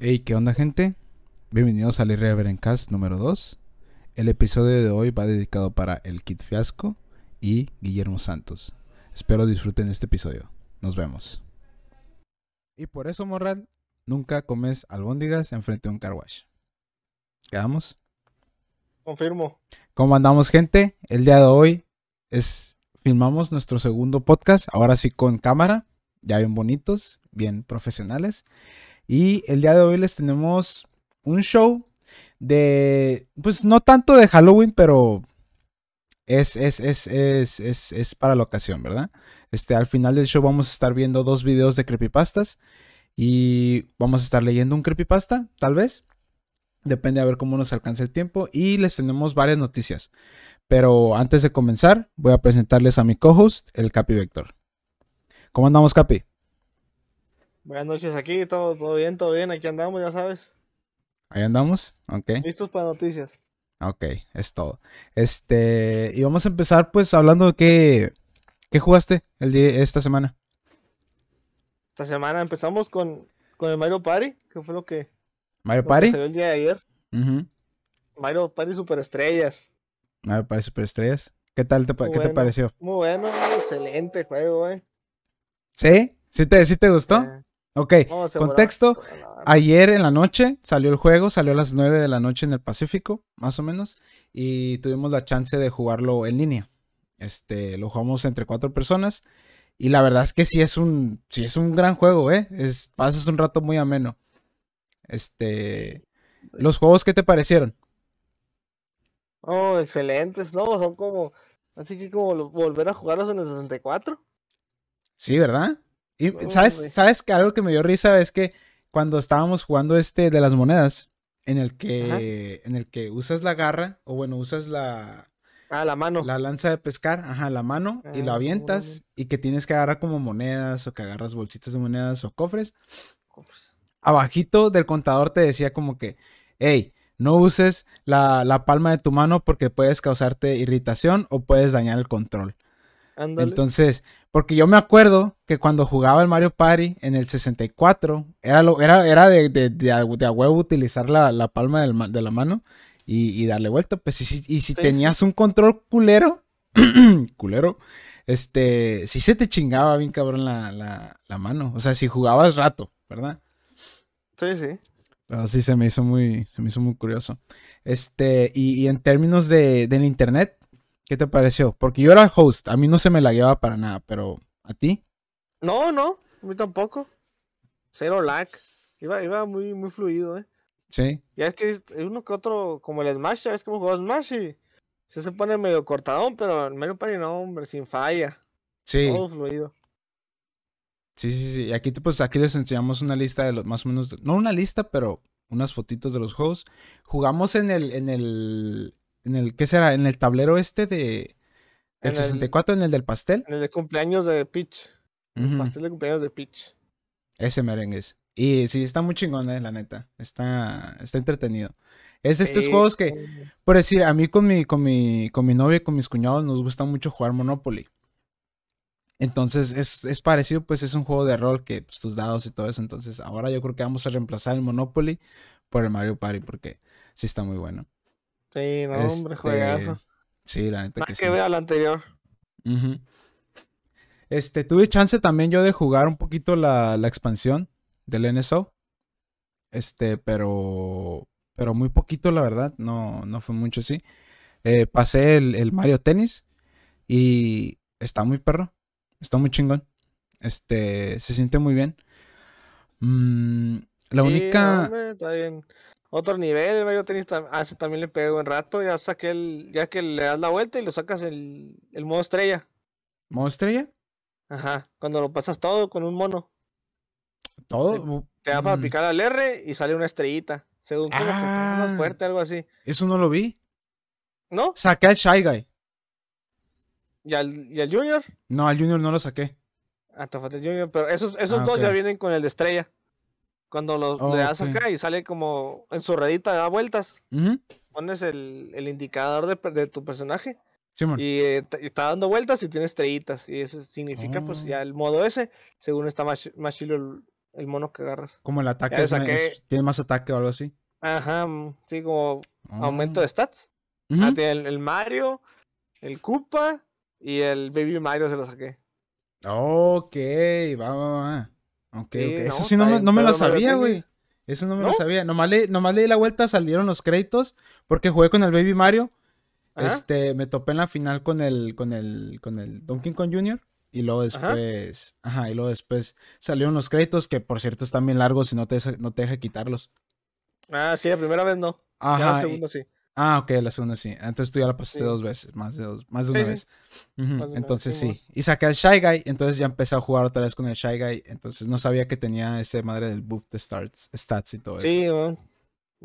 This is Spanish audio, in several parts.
Hey, ¿qué onda, gente? Bienvenidos al Irreverencast número 2. El episodio de hoy va dedicado para el Kit Fiasco y Guillermo Santos. Espero disfruten este episodio. Nos vemos. Y por eso, Morral, nunca comes albóndigas enfrente de un carwash. ¿Quedamos? Confirmo. ¿Cómo andamos, gente? El día de hoy es filmamos nuestro segundo podcast, ahora sí con cámara, ya bien bonitos, bien profesionales. Y el día de hoy les tenemos un show de, pues no tanto de Halloween, pero es, es, es, es, es para la ocasión, ¿verdad? Este, al final del show vamos a estar viendo dos videos de creepypastas y vamos a estar leyendo un creepypasta, tal vez. Depende a ver cómo nos alcance el tiempo y les tenemos varias noticias. Pero antes de comenzar, voy a presentarles a mi co-host, el Capi Vector. ¿Cómo andamos, Capi? Buenas noches aquí, todo, bien, todo bien, aquí andamos, ya sabes. Ahí andamos, ok. Listos para noticias. Ok, es todo. Este, y vamos a empezar pues hablando de qué, jugaste el día, esta semana. Esta semana empezamos con, con el Mario Party, que fue lo que... Mario Party. el día de ayer. Mario Party Superestrellas. Mario Party Superestrellas. ¿Qué tal te, ¿qué te pareció? Muy bueno, excelente juego, güey. Eh. ¿Sí? ¿Sí te, sí te gustó? Ok, contexto. Ayer en la noche salió el juego, salió a las 9 de la noche en el Pacífico, más o menos, y tuvimos la chance de jugarlo en línea. Este, lo jugamos entre cuatro personas y la verdad es que sí es un, sí es un gran juego, ¿eh? Es, pasas un rato muy ameno. Este, ¿los juegos qué te parecieron? Oh, excelentes, ¿no? Son como, así que como volver a jugarlos en el 64. Sí, ¿verdad? ¿sabes, ¿Sabes que algo que me dio risa es que cuando estábamos jugando este de las monedas, en el que, en el que usas la garra, o bueno, usas la... Ah, la mano. La lanza de pescar, ajá, la mano, y la ah, avientas, y que tienes que agarrar como monedas, o que agarras bolsitas de monedas o cofres. Abajito del contador te decía como que, hey, no uses la, palma de tu mano porque puedes causarte irritación o puedes dañar el control. Entonces, porque yo me acuerdo que cuando jugaba el Mario Party en el 64, era, era, era de, de, de, a, huevo utilizar la, palma de la mano y, darle vuelta. Pues, y, si tenías un control culero, culero, este, si se te chingaba bien cabrón la, mano. O sea, si jugabas rato, ¿verdad? Sí, sí. Pero sí se me hizo muy, se me hizo muy curioso. Este, y, y en términos de, del internet, ¿Qué te pareció? Porque yo era host, a mí no se me lagueaba para nada, pero ¿a ti? No, no, a mí tampoco. Cero lag. Iba, muy, muy fluido, ¿eh? Sí. Ya es que uno que otro, como el Smash, sabes es como jugó Smash y se, se pone medio cortadón, pero al menos para no, hombre, sin falla. Sí. Todo fluido. Sí, sí, sí. Y aquí, pues, aquí les enseñamos una lista de los, más o menos, no una lista, pero unas fotitos de los juegos. Jugamos en el, en el, en el ¿qué será? En el tablero este de el 64 en el del pastel. En el de cumpleaños de Peach. pastel de cumpleaños de Peach. Ese merengue es. Y sí, está muy chingón, eh, la neta. Está, está entretenido. Es de estos juegos que, por decir, a mí con mi, con mi, novia y con mis cuñados nos gusta mucho jugar Monopoly. Entonces es, parecido, pues es un juego de rol que pues, tus dados y todo eso. Entonces ahora yo creo que vamos a reemplazar el Monopoly por el Mario Party porque sí está muy bueno. Sí, no, hombre, este, juegazo. Sí, la neta Más que, vea la anterior. Este, tuve chance también yo de jugar un poquito la, expansión del NSO. Este, pero. Pero muy poquito, la verdad. No, no fue mucho así. Eh, pasé el, Mario Tennis. Y está muy perro. Está muy chingón. Este, se siente muy bien. Mm, la única otro nivel, el Mario ah, también le pegó un rato, ya saqué el, ya que le das la vuelta y lo sacas el, el modo estrella. ¿Modo estrella? Ajá, cuando lo pasas todo con un mono. ¿Todo? Te, da para mm. picar al R y sale una estrellita. Según más ah. fuerte, algo así. Eso no lo vi. ¿No? Saqué al Shy Guy. ¿Y al, Junior? No, al Junior no lo saqué. Ah, falta el Junior, pero esos, esos ah, dos ya vienen con el de estrella. Cuando lo, le das acá y sale como en su redita, da vueltas. Pones el, indicador de, de, tu personaje. Sí, eh, y, está dando vueltas y tiene estrellitas. Y eso significa, pues oh. ya el modo ese, según está más, más chilo el, mono que agarras. Como el ataque tiene más ataque o algo así. Ajá, mm, sí, como oh. aumento de stats. Ah, tiene el, el, Mario, el Koopa y el Baby Mario se lo saqué. Ok, va, va, va. Ok, ok. Eso sí no, me, lo sabía, güey. Eso no me lo sabía. Nomás le, le di la vuelta, salieron los créditos porque jugué con el Baby Mario. Este, me topé en la final con el, con el, con el Donkey Kong Jr. Y luego después, ajá. y luego después salieron los créditos que por cierto están bien largos y no te, no te deja quitarlos. Ah, sí, la primera vez no. Ajá. Ya la sí. Ah, ok, la segunda sí. Ah, entonces tú ya la pasaste dos veces, más de, dos, más de una vez. entonces sí. Y saqué al Shy Guy, entonces ya empecé a jugar otra vez con el Shy Guy. Entonces no sabía que tenía ese madre del buff de starts, stats y todo eso. Sí,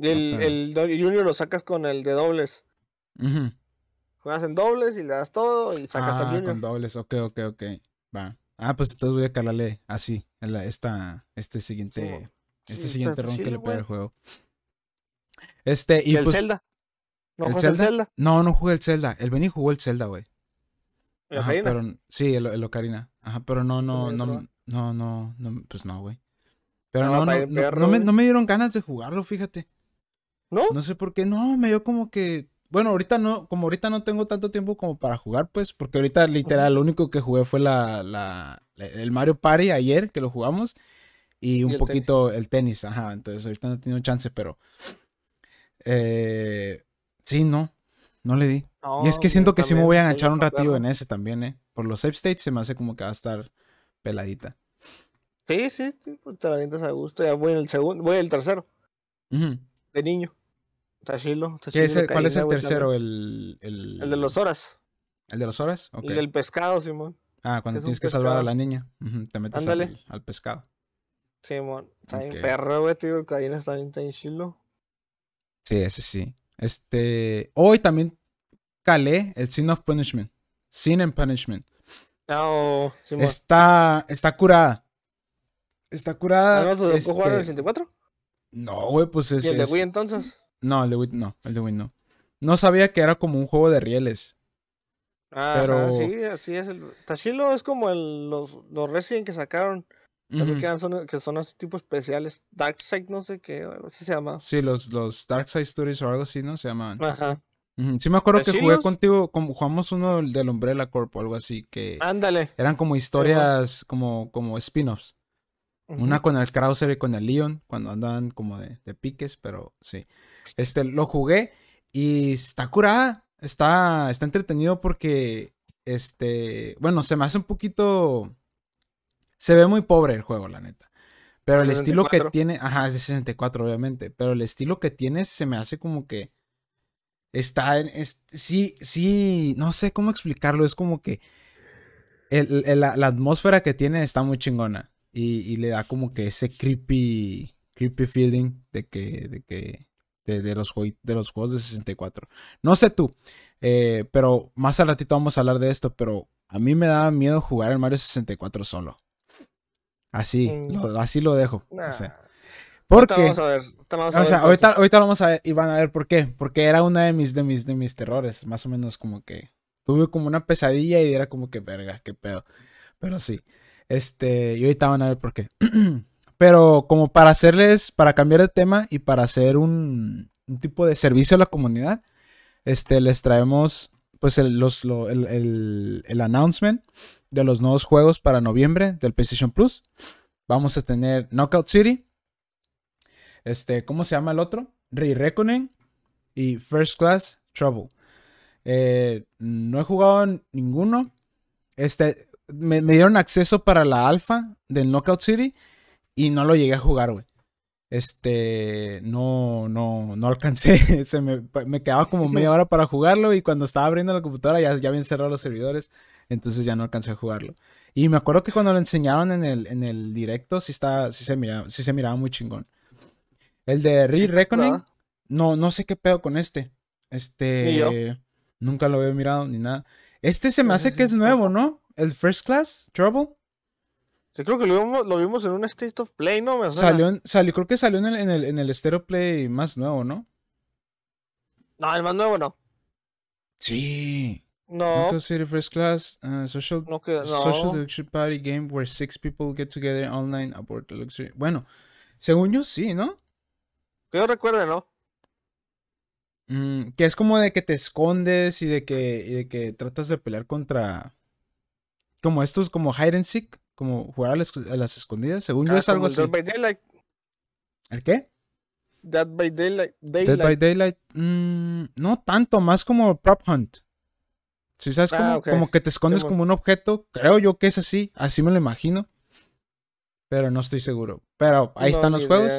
el, Junior lo sacas con el de dobles. Juegas en dobles y le das todo y sacas al ah, Junior. Con dobles, ok, ok, ok. Va. Ah, pues entonces voy a calarle así, en este siguiente, este siguiente que le pega el juego. Este, y, el pues Zelda. ¿No el Zelda? No, no jugué el Zelda. El Benny jugó el Zelda, güey. sí, el, Ocarina. Ajá, pero no, no, no, no, no, pues no, güey. Pero no, no, no, me, dieron ganas de jugarlo, fíjate. ¿No? No sé por qué, no, me dio como que bueno, ahorita no, como ahorita no tengo tanto tiempo como para jugar, pues, porque ahorita literal lo único que jugué fue la, la, el Mario Party ayer que lo jugamos y un poquito el tenis, ajá, entonces ahorita no he tenido chance, pero eh, Sí, no. No le di. y es que siento que sí me voy a enganchar un ratillo en ese también, ¿eh? Por los safe states se me hace como que va a estar peladita. Sí, sí, pues, te la vientas a gusto. Ya voy en el segundo, voy en el tercero. De niño. Tachilo, ¿Cuál es el tercero? El, el, de los horas. ¿El de los horas? Okay. El del pescado, Simón. Ah, cuando tienes que salvar a la niña. te metes al, pescado. Simón, está bien perro, güey, tío. Karina está bien, está Sí, ese sí. Este, hoy también calé el Sin of Punishment. Sin and Punishment. Oh, no, está, está curada. Está curada. ¿No este... jugar el 64? No, güey, pues es. ¿Y el de Wii entonces? No, el de Wii no, el de Wii no. No sabía que era como un juego de rieles. Ah, pero... sí, así es. El... Tashilo es como el, los, los Resident que sacaron que, son, que son así tipo especiales. Darkseid, no sé qué, algo así se llama. Sí, los, los Darkseid Stories o algo así, ¿no? Se llaman. Ajá. Sí, me acuerdo que jugué contigo, como jugamos uno del Umbrella Corp o algo así, que. Ándale. Eran como historias, como, como spin-offs. Una con el Krauser y con el Leon, cuando andaban como de, de piques, pero sí. Este, lo jugué y está curada. Está, está entretenido porque, este, bueno, se me hace un poquito se ve muy pobre el juego, la neta. Pero el estilo que tiene, ajá, es de 64 obviamente, pero el estilo que tiene se me hace como que está en, sí, sí, no sé cómo explicarlo, es como que la, atmósfera que tiene está muy chingona y, le da como que ese creepy, creepy feeling de que, de que, de, los, de los juegos de 64. No sé tú, eh, pero más al ratito vamos a hablar de esto, pero a mí me daba miedo jugar el Mario 64 solo. Así, mm. así lo dejo. O porque, ahorita vamos a ver, o sea, ahorita, vamos a ver y van a ver por qué. Porque era una de mis, de mis, de mis terrores, más o menos como que tuve como una pesadilla y era como que verga, qué pedo. Pero sí, este, y ahorita van a ver por qué. Pero como para hacerles, para cambiar de tema y para hacer un, un tipo de servicio a la comunidad, este, les traemos pues el, los, el, announcement de los nuevos juegos para noviembre del PlayStation Plus. Vamos a tener Knockout City. Este, ¿cómo se llama el otro? Re-Reckoning y First Class Trouble. Eh, no he jugado ninguno. Este, me, dieron acceso para la alfa del Knockout City y no lo llegué a jugar, güey este, no, no, no alcancé, me, quedaba como media hora para jugarlo y cuando estaba abriendo la computadora ya, ya habían cerrado los servidores, entonces ya no alcancé a jugarlo. Y me acuerdo que cuando lo enseñaron en el, en el directo, sí, está, sí se, miraba, sí se miraba, muy chingón. El de Re-Reckoning, no, no sé qué pedo con este. Este, nunca lo había mirado ni nada. Este se me hace que es nuevo, ¿no? El First Class, Trouble creo que lo vimos, lo vimos en un State of Play, ¿no? salió, salió, creo que salió en el, en el, en el Play más nuevo, ¿no? No, el más nuevo no. Sí. No. First Class, uh, social, no que, no. social Luxury Party Game where six people get together online aboard the Luxury. Bueno, según yo sí, ¿no? Que yo recuerde, ¿no? Mm, que es como de que te escondes y de que, y de que tratas de pelear contra. Como estos, como hide and seek como jugar a las, escondidas. Según yo ah, es algo así. ¿El qué? Dead by Daylight. Dead by Daylight. Mm, no tanto, más como Prop Hunt. Si sabes, ah, como, que te escondes como un objeto. Creo yo que es así. Así me lo imagino. Pero no estoy seguro. Pero ahí están los juegos.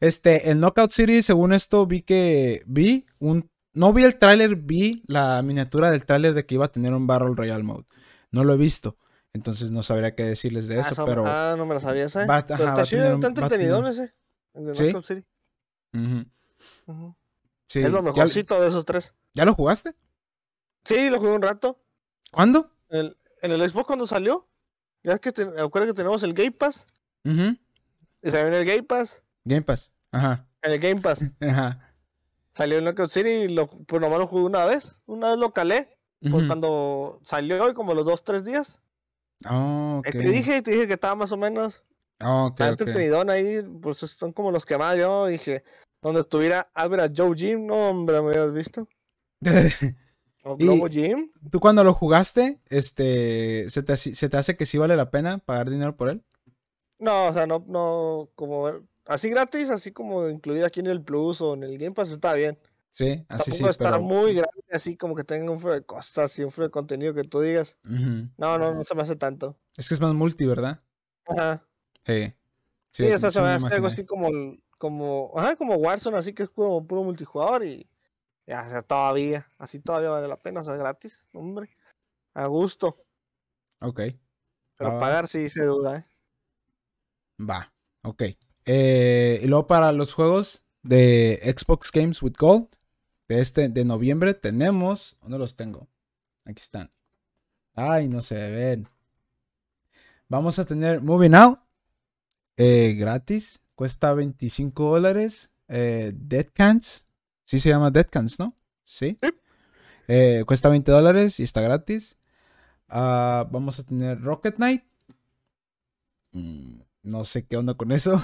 Este, el Knockout City, según esto, vi que. Vi un. No vi el tráiler, vi la miniatura del tráiler de que iba a tener un barrel Royale mode. No lo he visto. Entonces no sabría qué decirles de ah, eso, pero. Ah, no me lo sabía, ¿sabes? pero está chido, entretenido ese. El de ¿Sí? City. Es lo mejorcito de esos tres. ¿Ya lo jugaste? Sí, lo jugué un rato. ¿Cuándo? El, en el Xbox cuando salió. Ya es que te, acuerdas que tenemos el Game Pass. Uh Y salió en el Game Pass. Game Pass, ajá. En el Game Pass. ajá. Salió en Knockout City y lo, pues nomás lo jugué una vez. Una vez lo calé. cuando salió como los dos, tres días. Oh, te dije, te dije que estaba más o menos. Oh, okay, ahí, pues son como los que más yo dije. Donde estuviera Albert Joe Jim, no, hombre, me habías visto. ¿O Globo Jim? ¿Tú cuando lo jugaste, este, ¿se te, hace que sí vale la pena pagar dinero por él? No, o sea, no, no, como así gratis, así como incluido aquí en el Plus o en el Game Pass, está bien. Sí, así sí. estar muy grande, así como que tenga un free de cosas y un flujo de contenido que tú digas. No, no, no se me hace tanto. Es que es más multi, ¿verdad? Ajá. Sí. Sí, o sea, se me hace algo así como, como, ajá, como Warzone, así que es como puro multijugador y, todavía, así todavía vale la pena, o sea, gratis, hombre, a gusto. Ok. Pero pagar sí se duda, ¿eh? Va, ok. Eh, y luego para los juegos de Xbox Games with Gold, de este de noviembre tenemos, no los tengo? Aquí están. Ay, no se ven. Vamos a tener Moving Out eh, gratis, cuesta 25 dólares. Eh, dead Cans, sí se llama Dead Cans, ¿no? Sí. Eh, cuesta 20 dólares y está gratis. Ah, vamos a tener Rocket Knight. Mm, no sé qué onda con eso.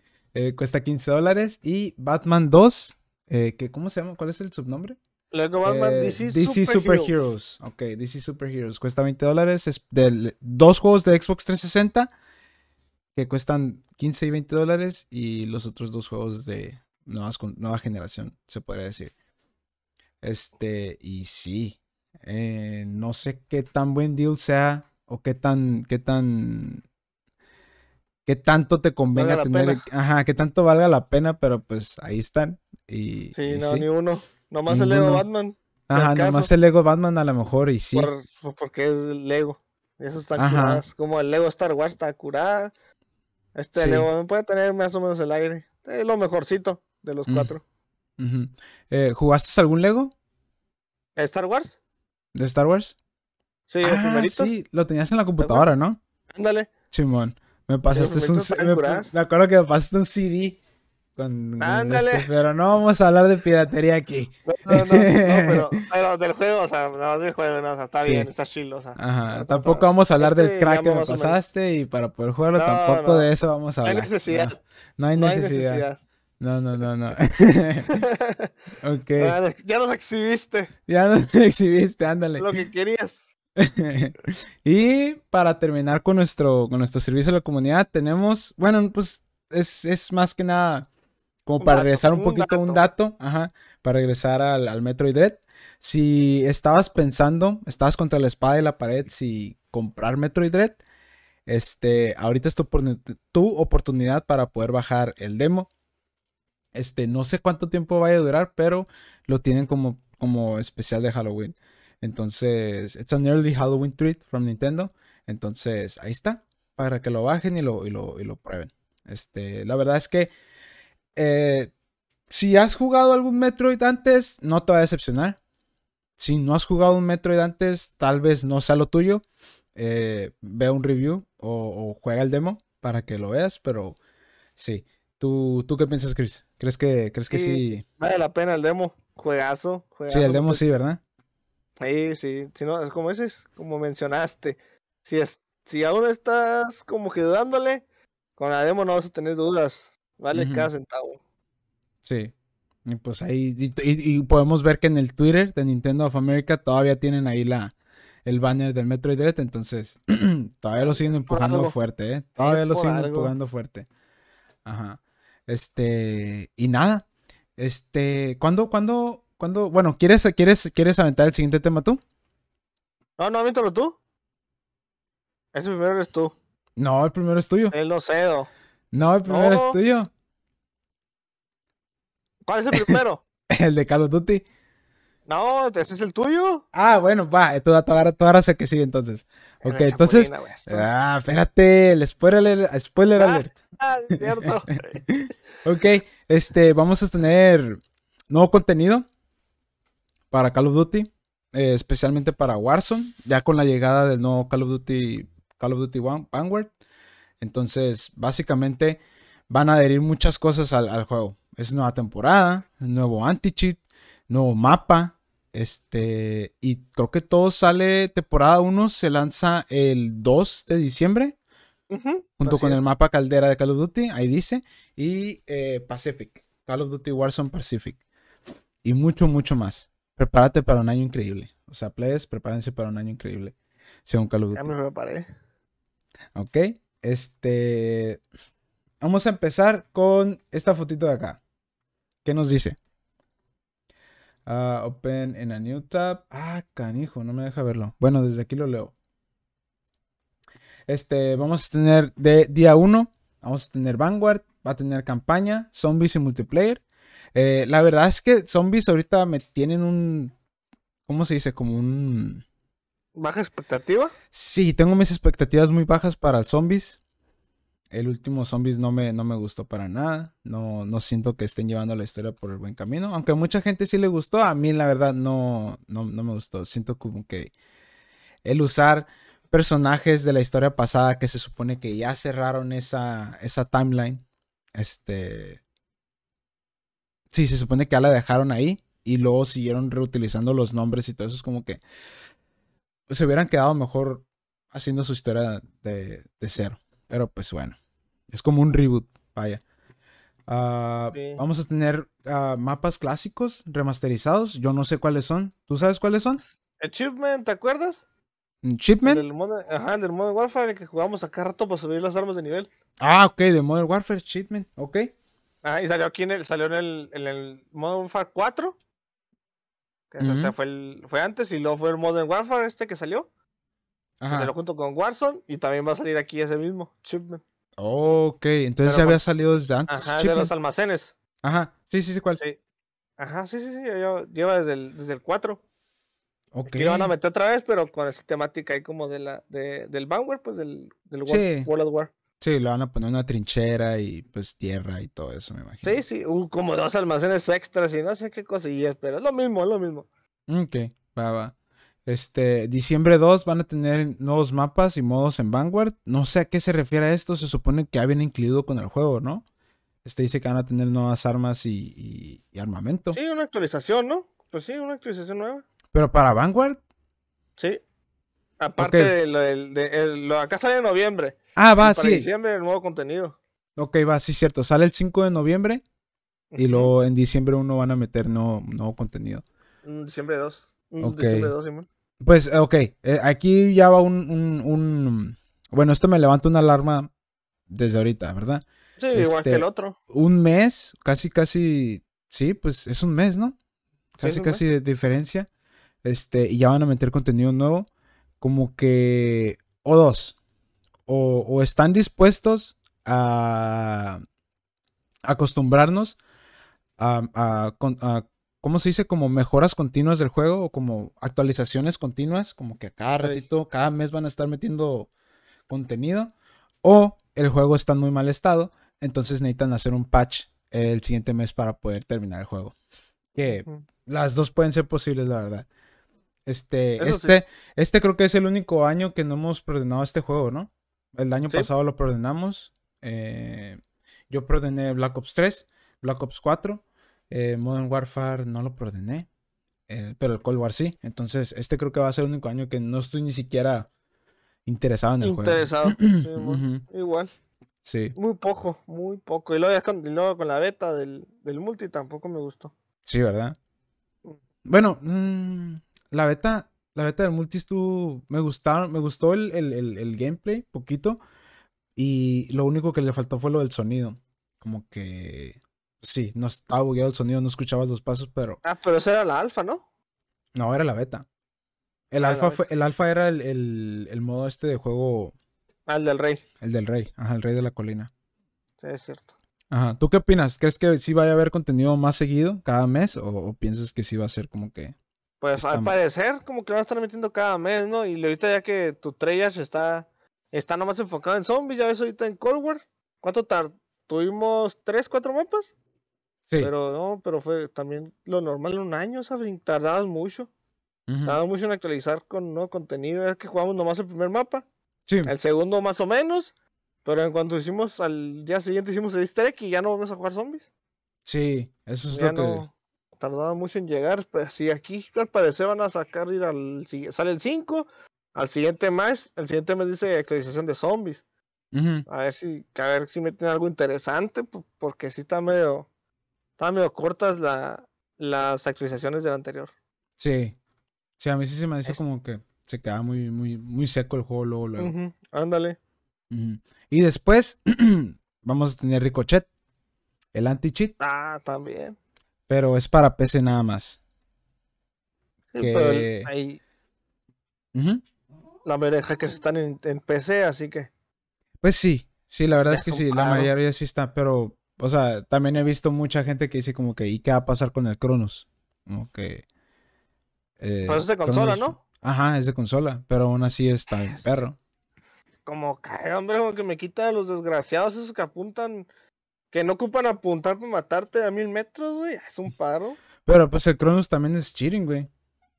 cuesta 15 dólares. Y Batman 2 eh, ¿Cómo se llama? ¿Cuál es el subnombre? DC, DC Super, Heroes. Ok, DC Super Heroes. Cuesta 20 dólares. dos juegos de Xbox 360 que cuestan 15 y 20 dólares. Y los otros dos juegos de nuevas, nueva generación, se podría decir. Este, y sí. Eh, no sé qué tan buen deal sea o qué tan, qué tan, qué tanto te convenga tener, ajá, qué tanto valga la pena, pero pues ahí están. Y, sí, no, ni uno. Nomás el Lego Batman. Ajá, nomás el Lego Batman a lo mejor y sí. Pues, porque es Lego. Eso está curado. Como el Lego Star Wars está curada. Este Lego puede tener más o menos el aire. Es lo mejorcito de los mm. cuatro. Eh, ¿Jugaste algún Lego? ¿Star Wars? ¿De Star Wars? Ah, sí, lo tenías en la computadora, ¿no? Ándale. Simón, me pasaste un. me, acuerdo que me pasaste un CD Ándale. Este, pero no vamos a hablar de piratería aquí. No, no, no, pero, del juego, o sea, no, del juego, no, está bien, está chill, o sea. Ajá, tampoco vamos a hablar del crack que me pasaste y para poder jugarlo tampoco de eso vamos a hablar. No hay necesidad. No, hay necesidad. No, no, no, no. ok. ya nos exhibiste. Ya nos exhibiste, ándale. Lo que querías. y para terminar con nuestro, con nuestro servicio a la comunidad, tenemos, bueno, pues es, es más que nada como para regresar un, poquito a un dato, para regresar al, al Metroid Dread. Si estabas pensando, estabas contra la espada y la pared, si comprar Metroid Dread, este, ahorita es tu, tu, oportunidad para poder bajar el demo. Este, no sé cuánto tiempo vaya a durar, pero lo tienen como, como especial de Halloween. Entonces, it's an early Halloween treat from Nintendo. Entonces, ahí está, para que lo bajen y lo, y lo, y lo prueben. Este, la verdad es que eh, si has jugado algún Metroid antes, no te va a decepcionar. Si no has jugado un Metroid antes, tal vez no sea lo tuyo. Eh, ve un review o, juega el demo para que lo veas, pero sí. ¿Tú, tú qué piensas, Chris? ¿Crees que, crees que sí, Vale la pena el demo. Juegazo. sí, el demo pues. sí, ¿verdad? Sí, sí. Si no, es como dices, como mencionaste, si, es, si aún estás como que con la demo no vas a tener dudas. Vale cada centavo. Sí. Y pues ahí, y, podemos ver que en el Twitter de Nintendo of America todavía tienen ahí la, el banner del Metroid Dread, entonces todavía lo siguen empujando fuerte, ¿eh? Todavía lo siguen empujando fuerte. Ajá. Este, y nada. Este, ¿cuándo, cuándo, cuándo? Bueno, ¿quieres, quieres, quieres aventar el siguiente tema tú? No, no, avéntalo tú. Ese primero eres tú. No, el primero es tuyo. Él lo cedo. No, el primero es tuyo. ¿Cuál es el primero? el de Call of Duty. No, ese es el tuyo. Ah, bueno, va, eh, tú, ahora, sé que sí, entonces. Ok, entonces. ah, espérate, el spoiler, spoiler ah, alert. Ah, cierto. ok, este, vamos a tener nuevo contenido para Call of Duty, eh, especialmente para Warzone, ya con la llegada del nuevo Call of Duty, Call of Duty Vanguard. Entonces, básicamente van a adherir muchas cosas al, juego. Es nueva temporada, nuevo anti-cheat, nuevo mapa. Este, y creo que todo sale temporada 1, se lanza el 2 de diciembre. junto con el mapa caldera de Call of Duty, ahí dice. Y eh, Pacific, Call of Duty Warzone Pacific. Y mucho, mucho más. Prepárate para un año increíble. O sea, players, prepárense para un año increíble. Según Call of Duty. Ya me preparé. Ok. Este. Vamos a empezar con esta fotito de acá. ¿Qué nos dice? Ah, open in a new tab. Ah, canijo, no me deja verlo. Bueno, desde aquí lo leo. Este, vamos a tener de día 1, vamos a tener Vanguard, va a tener campaña, zombies y multiplayer. Eh, la verdad es que zombies ahorita me tienen un, ¿cómo se dice? Como un baja expectativa? Sí, tengo mis expectativas muy bajas para Zombies. El último Zombies no me, no me gustó para nada. No, no siento que estén llevando la historia por el buen camino. Aunque a mucha gente sí le gustó, a mí la verdad no, no, me gustó. Siento como que el usar personajes de la historia pasada que se supone que ya cerraron esa, esa timeline. Este. Sí, se supone que ya la dejaron ahí. Y luego siguieron reutilizando los nombres y todo eso. Es como que se hubieran quedado mejor haciendo su historia de, cero. Pero pues bueno, es como un reboot, vaya. Ah, vamos a tener ah, mapas clásicos remasterizados. Yo no sé cuáles son. ¿Tú sabes cuáles son? Achievement, ¿te acuerdas? ¿Achievement? El el del Modern Warfare, el que jugamos acá rato para subir las armas de nivel. Ah, ok, de Modern Warfare, Achievement, ok. Ah, y salió aquí en el, salió en el, en el Modern Warfare 4 o sea, fue, el, fue antes y luego fue el Modern Warfare este que salió. Ajá. Que lo junto con Warzone y también va a salir aquí ese mismo, Chipman. Ok, entonces ya había pues, salido desde antes. Ajá, de los almacenes. Ajá, sí, sí, sí, ¿cuál? Sí. Ajá, sí, sí, sí, yo, lleva desde el, desde el 4. Okay. y lo van a meter otra vez, pero con esa temática ahí como de la, de, del Vanguard, pues del, del World of War. Sí, le van a poner una trinchera y pues tierra y todo eso, me imagino. Sí, sí, como dos almacenes extras y no sé qué cosillas, pero es lo mismo, es lo mismo. Ok, va, va. Este, diciembre 2 van a tener nuevos mapas y modos en Vanguard. No sé a qué se refiere esto, se supone que ya viene incluido con el juego, ¿no? Este dice que van a tener nuevas armas y, armamento. Sí, una actualización, ¿no? Pues sí, una actualización nueva. ¿Pero para Vanguard? Sí. Aparte de, lo, acá sale en noviembre. Ah, va, para sí. diciembre el nuevo contenido. Ok, va, sí, cierto. Sale el 5 de noviembre y luego en diciembre uno van a meter nuevo, nuevo contenido. Diciembre 2. Okay. Diciembre dos. Pues, eh, ok. Eh, aquí ya va un, Bueno, esto me levanta una alarma desde ahorita, ¿verdad? Sí, igual que este, el otro. Un mes, casi, casi. Sí, pues es un mes, ¿no? Casi, casi de diferencia. Este, y ya van a meter contenido nuevo. Como que. O dos o, están dispuestos a acostumbrarnos a, ¿cómo se dice? Como mejoras continuas del juego o como actualizaciones continuas, como que cada ratito, cada mes van a estar metiendo contenido. O el juego está en muy mal estado, entonces necesitan hacer un patch el siguiente mes para poder terminar el juego. Que las dos pueden ser posibles, la verdad. Este, este, este creo que es el único año que no hemos perdonado este juego, ¿no? El año pasado lo prodenamos. Eh, yo prodené Black Ops 3, Black Ops 4. Eh, Modern Warfare no lo prodené. Eh, pero el Cold War sí. Entonces, este creo que va a ser el único año que no estoy ni siquiera interesado en el juego. Interesado. Igual. Sí. Muy poco, muy poco. Y luego, ya con, con la beta del, multi tampoco me gustó. Sí, ¿verdad? Bueno, mm, la beta la beta del multi tú Me gustaron, me gustó el, gameplay, poquito. Y lo único que le faltó fue lo del sonido. Como que. Sí, no estaba bugueado el sonido, no escuchabas los pasos, pero. Ah, pero esa era la alfa, ¿no? No, era la beta. El, ah, alfa, fue, el alfa era el, el, modo este de juego. Ah, el del rey. El del rey, ajá, el rey de la colina. Sí, es cierto. Ajá. ¿Tú qué opinas? ¿Crees que sí vaya a haber contenido más seguido cada mes? o piensas que sí va a ser como que pues al parecer, como que van a estar metiendo cada mes, ¿no? Y ahorita ya que tu Treyarch está, está nomás enfocado en zombies, ya ves ahorita en Cold War. ¿Cuánto tardó? ¿Tuvimos tres, cuatro mapas? Sí. Pero no, pero fue también lo normal, un año, ¿sabes? Tardabas mucho. Uh mucho en actualizar con nuevo contenido. Es que jugamos nomás el primer mapa. Sí. El segundo más o menos. Pero en cuanto hicimos al día siguiente hicimos el easter y ya no vamos a jugar zombies. Sí, eso es lo que tardaba mucho en llegar. Pues si aquí al parecer van a sacar, ir al, sale el 5, al siguiente más el siguiente mes dice actualización de zombies. A ver si, a ver si meten algo interesante, porque si está medio, cortas las actualizaciones del anterior. Sí. Sí, a mí sí se me dice como que se queda muy, muy, muy seco el juego luego, Ándale. Y después vamos a tener Ricochet, el anti-cheat. Ah, también. Pero es para PC nada más. que... hay... La mayoría es que están en, PC, así que. Pues sí, sí, la verdad es, que sí, la mayoría sí está, pero, o sea, también he visto mucha gente que dice como que, ¿y qué va a pasar con el Cronos? Como que. Eh, pero pues es de consola, ¿no? Ajá, es de consola, pero aún así está es... perro. Como que, hombre, como que me quita a los desgraciados esos que apuntan que no ocupan apuntar para matarte a mil metros, güey. Es un paro. Pero pues el Cronos también es cheating, güey.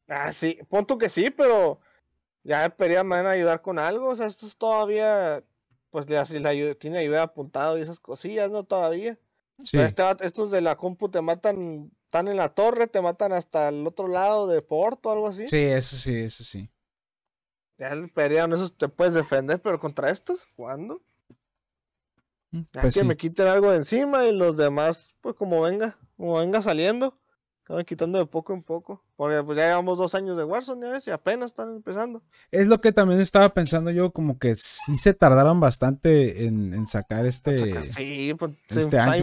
Ah, sí. Punto que sí, pero ya espería me van a ayudar con algo. O sea, estos todavía. Pues le, le, tiene ayuda apuntado y esas cosillas, ¿no? Todavía. Sí. Este estos de la compu te matan. Están en la torre, te matan hasta el otro lado de Porto o algo así. Sí, eso sí, eso sí. Ya pedían esos, te puedes defender, pero contra estos, ¿cuándo? Pues que me quiten algo de encima y los demás, pues como venga, como venga saliendo, acaban quitando de poco en poco. Porque pues ya llevamos dos años de Warzone, y apenas están empezando. Es lo que también estaba pensando yo, como que sí se tardaron bastante en, sacar este. sí, pues, este está,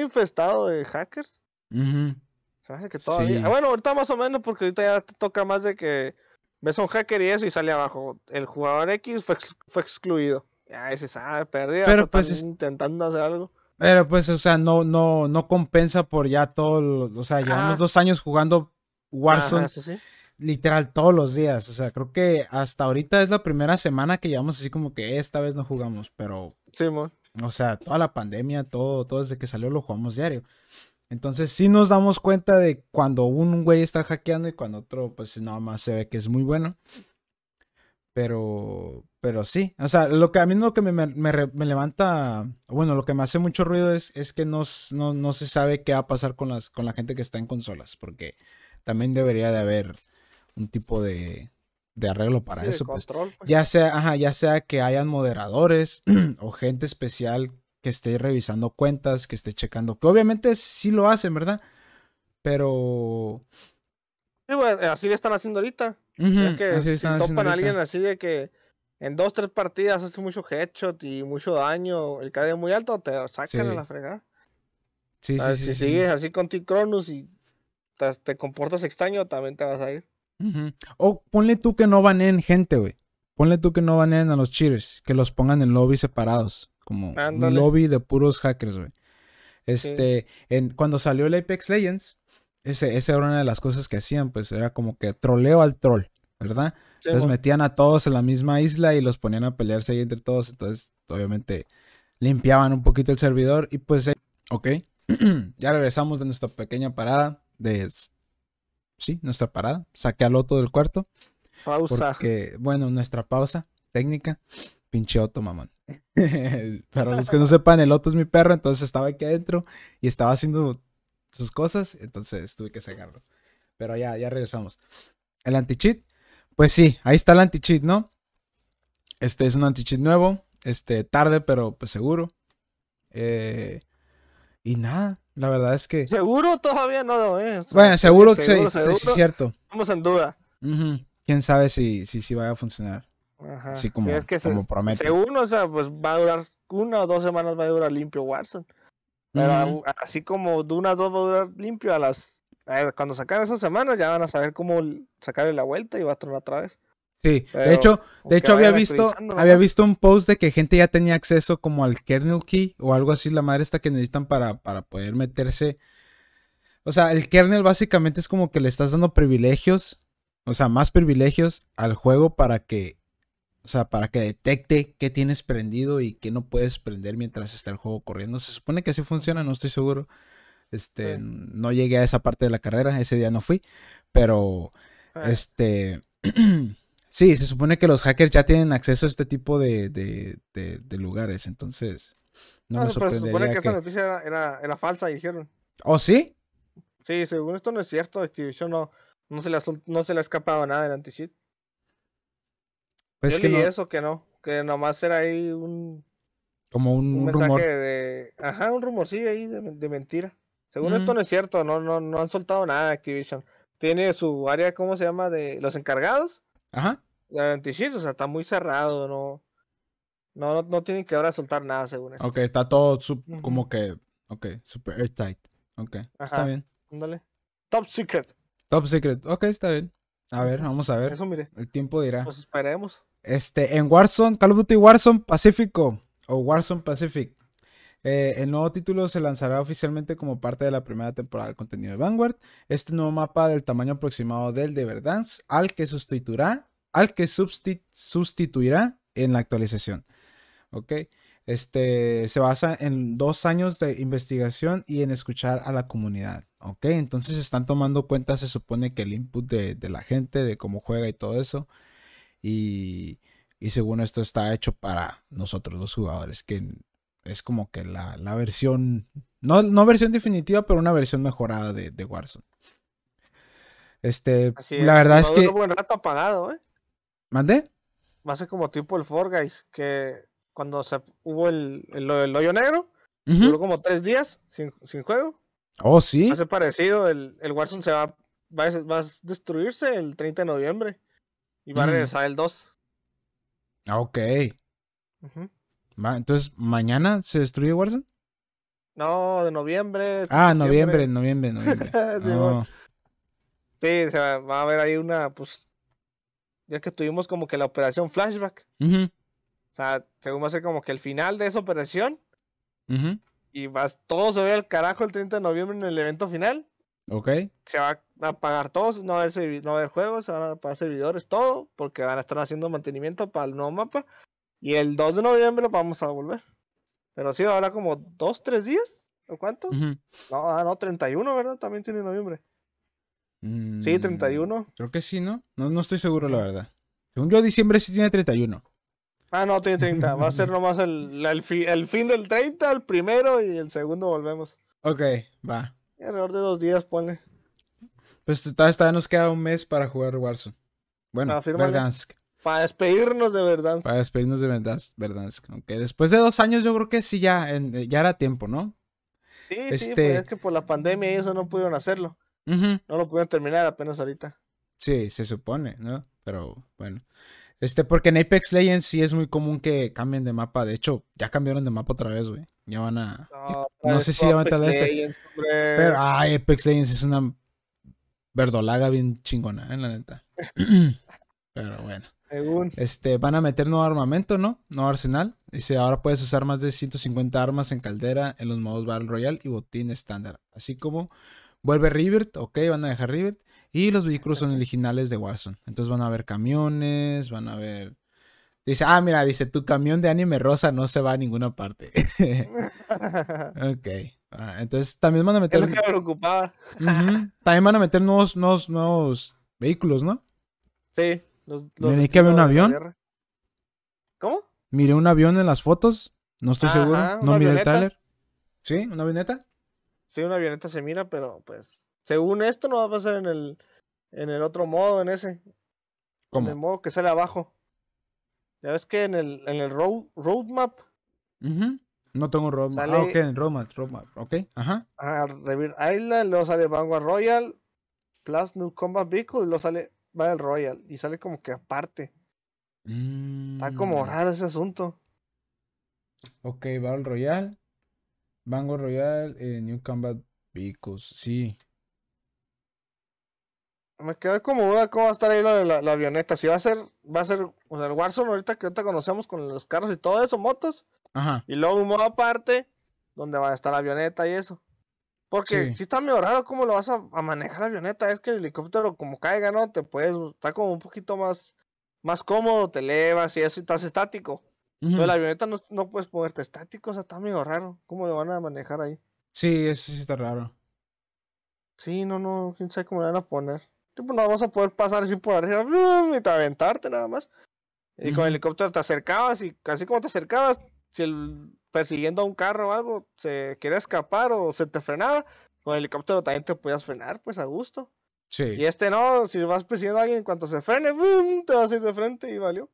infestado, de hackers. bueno, ahorita más o menos, porque ahorita ya te toca más de que ves a un hacker y eso y sale abajo. El jugador X fue excluido. Ya ese sabe, ah, pero pues intentando hacer algo. Pero pues, o sea, no, no, no compensa por ya todo, o sea, llevamos ah. dos años jugando Warzone. Literal todos los días, o sea, creo que hasta ahorita es la primera semana que llevamos así como que esta vez no jugamos, pero sí, man. o sea, toda la pandemia, todo, todo desde que salió lo jugamos diario. Entonces sí nos damos cuenta de cuando un güey está hackeando y cuando otro pues nada más se ve que es muy bueno. Pero, sí, o sea, lo que a mí lo que me, levanta, bueno, lo que me hace mucho ruido es, es que no, no, se sabe qué va a pasar con, las, con la gente que está en consolas, porque también debería de haber un tipo de, arreglo para eso. Pues. Pues. Ya, sea, ya sea que hayan moderadores o gente especial que esté revisando cuentas, que esté checando, que obviamente sí lo hacen, ¿verdad? Pero Sí, así lo están haciendo ahorita. que si topan a alguien así de que en dos, tres partidas hace mucho headshot y mucho daño, el KD muy alto, te sacan a la fregada. Sí, sí, si sigues así con ti cronus y te, comportas extraño, también te vas a ir. O ponle tú que no baneen gente, güey. Ponle tú que no baneen a los cheaters, que los pongan en lobby separados, como un lobby de puros hackers, güey. Este, en, cuando salió el Apex Legends, ese, esa era una de las cosas que hacían, pues era como que troleo al troll, ¿verdad? entonces metían a todos en la misma isla y los ponían a pelearse ahí entre todos. Entonces, obviamente, limpiaban un poquito el servidor y pues, eh, ok, ya regresamos de nuestra pequeña parada de... Sí, nuestra parada. Saqué al otro del cuarto. Pausa. Porque, bueno, nuestra pausa técnica. Pinche Otto, mamón. Para los que no sepan, el otro es mi perro, entonces estaba aquí adentro y estaba haciendo sus cosas, entonces tuve que sacarlo. Pero ya, ya regresamos. El anti-cheat, pues sí, ahí está el anti-cheat, ¿no? Este es un anti-cheat nuevo, este, tarde, pero pues seguro. Eh, y nada, la verdad es que... Seguro todavía no lo ¿eh? Bueno, seguro, que sí, es cierto. Estamos en duda. Quién sabe si, si, si vaya a funcionar. Ajá. Así como, que promete. Seguro, o sea, pues va a durar una o dos semanas va a durar limpio Watson. Pero así como de una va a durar limpio, a las cuando sacan esas semanas ya van a saber cómo sacarle la vuelta y va a tronar otra vez. Sí, de hecho, de hecho había visto, había visto un post de que gente ya tenía acceso como al kernel key o algo así, la madre esta que necesitan para, para poder meterse. O sea, el kernel básicamente es como que le estás dando privilegios, o sea, más privilegios al juego para que o sea, para que detecte qué tienes prendido y qué no puedes prender mientras está el juego corriendo. Se supone que así funciona, no estoy seguro. Este, eh. no llegué a esa parte de la carrera, ese día no fui, pero eh. este sí, se supone que los hackers ya tienen acceso a este tipo de, de, lugares, entonces no, ah, me sorprendería se supone que, esa noticia era, falsa, dijeron. ¿Oh, sí? Sí, según esto no es cierto, Activision no, no se le, no se le ha escapado nada del anti pues Yo eso que no, que nomás era ahí un... Como un, rumor. Ajá, un rumorcillo ahí de, mentira. Según esto no es cierto, no, no, no han soltado nada Activision. Tiene su área, ¿cómo se llama? De los encargados. Ajá. De o sea, está muy cerrado, no... No, no, tienen que ahora soltar nada, según eso. Ok, está todo como que... Ok, super airtight. Ok, está bien. Ándale. Top secret. Top secret, ok, está bien. A ver, vamos a ver. Eso mire. El tiempo dirá. Pues esperemos. Este, en Warzone, Call of Warzone Pacífico o Warzone Pacific. Eh, el nuevo título se lanzará oficialmente como parte de la primera temporada del contenido de Vanguard. Este nuevo mapa del tamaño aproximado del de Verdance, al que sustituirá, al que sustituirá en la actualización. Ok. Este se basa en dos años de investigación y en escuchar a la comunidad. Ok, entonces están tomando cuenta, se supone que el input de, de la gente, de cómo juega y todo eso. Y, según esto está hecho para nosotros los jugadores, que es como que la, versión, no, versión definitiva, pero una versión mejorada de, de Warzone. Este, la verdad es que... mande un rato apagado, ¿eh? ¿Mande? como tipo el Four Guys, que cuando se, hubo el, el, hoyo negro, duró como tres días sin, juego. Oh, sí. Hace parecido, el, el Warzone se va, va, va a destruirse el 30 de noviembre. Y va a mm. regresar el 2. Ah, ok. entonces, ¿mañana se destruye Warzone? No, de noviembre. Ah, noviembre, noviembre, noviembre. Ah. Sí, o sea va, a haber ahí una, pues, ya que tuvimos como que la operación flashback. O sea, según va a ser como que el final de esa operación. Y vas, todo se ve al carajo el 30 de noviembre en el evento final. Ok. Se va a pagar todos, no va a haber, no juegos, se van a pagar servidores, todo, porque van a estar haciendo mantenimiento para el nuevo mapa. Y el 2 de noviembre lo vamos a volver. Pero sí, ahora como 2, 3 días, ¿o cuánto? No, ah, no, 31, ¿verdad? También tiene noviembre. Mm, sí, 31. Creo que sí, ¿no? ¿no? estoy seguro, la verdad. Según yo, diciembre sí tiene 31. Ah, no, tiene 30. Va a ser nomás el, el fin del 30, el primero y el segundo volvemos. Ok, va. Alrededor de dos días, pone Pues todavía, nos queda un mes para jugar Warzone. Bueno, Verdansk. Para despedirnos de Verdansk. Para despedirnos de Verdansk. Verdansk. aunque Después de dos años, yo creo que sí ya, eh, ya era tiempo, ¿no? Sí, sí, pues, este es que por la pandemia eso no pudieron hacerlo. No lo pudieron terminar apenas ahorita. Sí, se supone, ¿no? Pero bueno. Este, porque en Apex Legends sí es muy común que cambien de mapa. De hecho, ya cambiaron de mapa otra vez, güey. Ya van a. No, sé si ya van a tal vez. Pero, ah, Apex Legends es una verdolaga bien chingona, en eh, la neta. pero bueno. Según. Este, van a meter nuevo armamento, ¿no? Nuevo arsenal. Dice, ahora puedes usar más de 150 armas en caldera en los modos Battle Royale y botín estándar. Así como vuelve Rivert, ok, van a dejar Rivert. Y los vehículos son originales de Warzone. Entonces van a haber camiones, van a ver. Dice, ah, mira, dice, tu camión de anime rosa no se va a ninguna parte. ok. Ah, entonces también van a meter. Es que me preocupaba. También van a meter nuevos, nuevos, nuevos vehículos, ¿no? Sí. Los, los que había un avión. ¿Cómo? Miré un avión en las fotos. No estoy seguro. No miré el trailer? ¿Sí? ¿Una avioneta? Sí, una avioneta se mira, pero pues según esto, no va a pasar en el, en el otro modo, en ese. ¿Cómo? En el modo que sale abajo. Ya ves que en el, en el road, roadmap. No tengo roadmap. Ah, ok, en roadmap, roadmap. Ok, ajá. Ah, Island, luego sale Vanguard Royal, Plus New Combat vehicles lo luego sale Battle Royal. Y sale como que aparte. Está mm, como raro ese asunto. Ok, Battle Royal. Vanguard Royal, eh, New Combat Vehicles, sí. Me quedo como duda cómo va a estar ahí la, avioneta. Si va a ser, va a ser, o el Warzone ahorita que ahorita conocemos con los carros y todo eso, motos. Ajá. Y luego un modo aparte, donde va a estar la avioneta y eso. Porque si está medio raro cómo lo vas a, manejar la avioneta. Es que el helicóptero, como caiga, ¿no? Te puedes, está como un poquito más, más cómodo, te elevas y eso y estás estático. Pero la avioneta no, puedes ponerte estático, o sea, está medio raro. ¿Cómo lo van a manejar ahí? Sí, eso sí está raro. Sí, no, no, quién sabe cómo lo van a poner pues no vas a poder pasar así por arriba y te aventarte nada más. Y con el helicóptero te acercabas y casi como te acercabas, si el, persiguiendo a un carro o algo se quería escapar o se te frenaba, con el helicóptero también te podías frenar, pues a gusto. Sí. Y este no, si vas persiguiendo a alguien, en cuanto se frene, te vas a ir de frente y valió.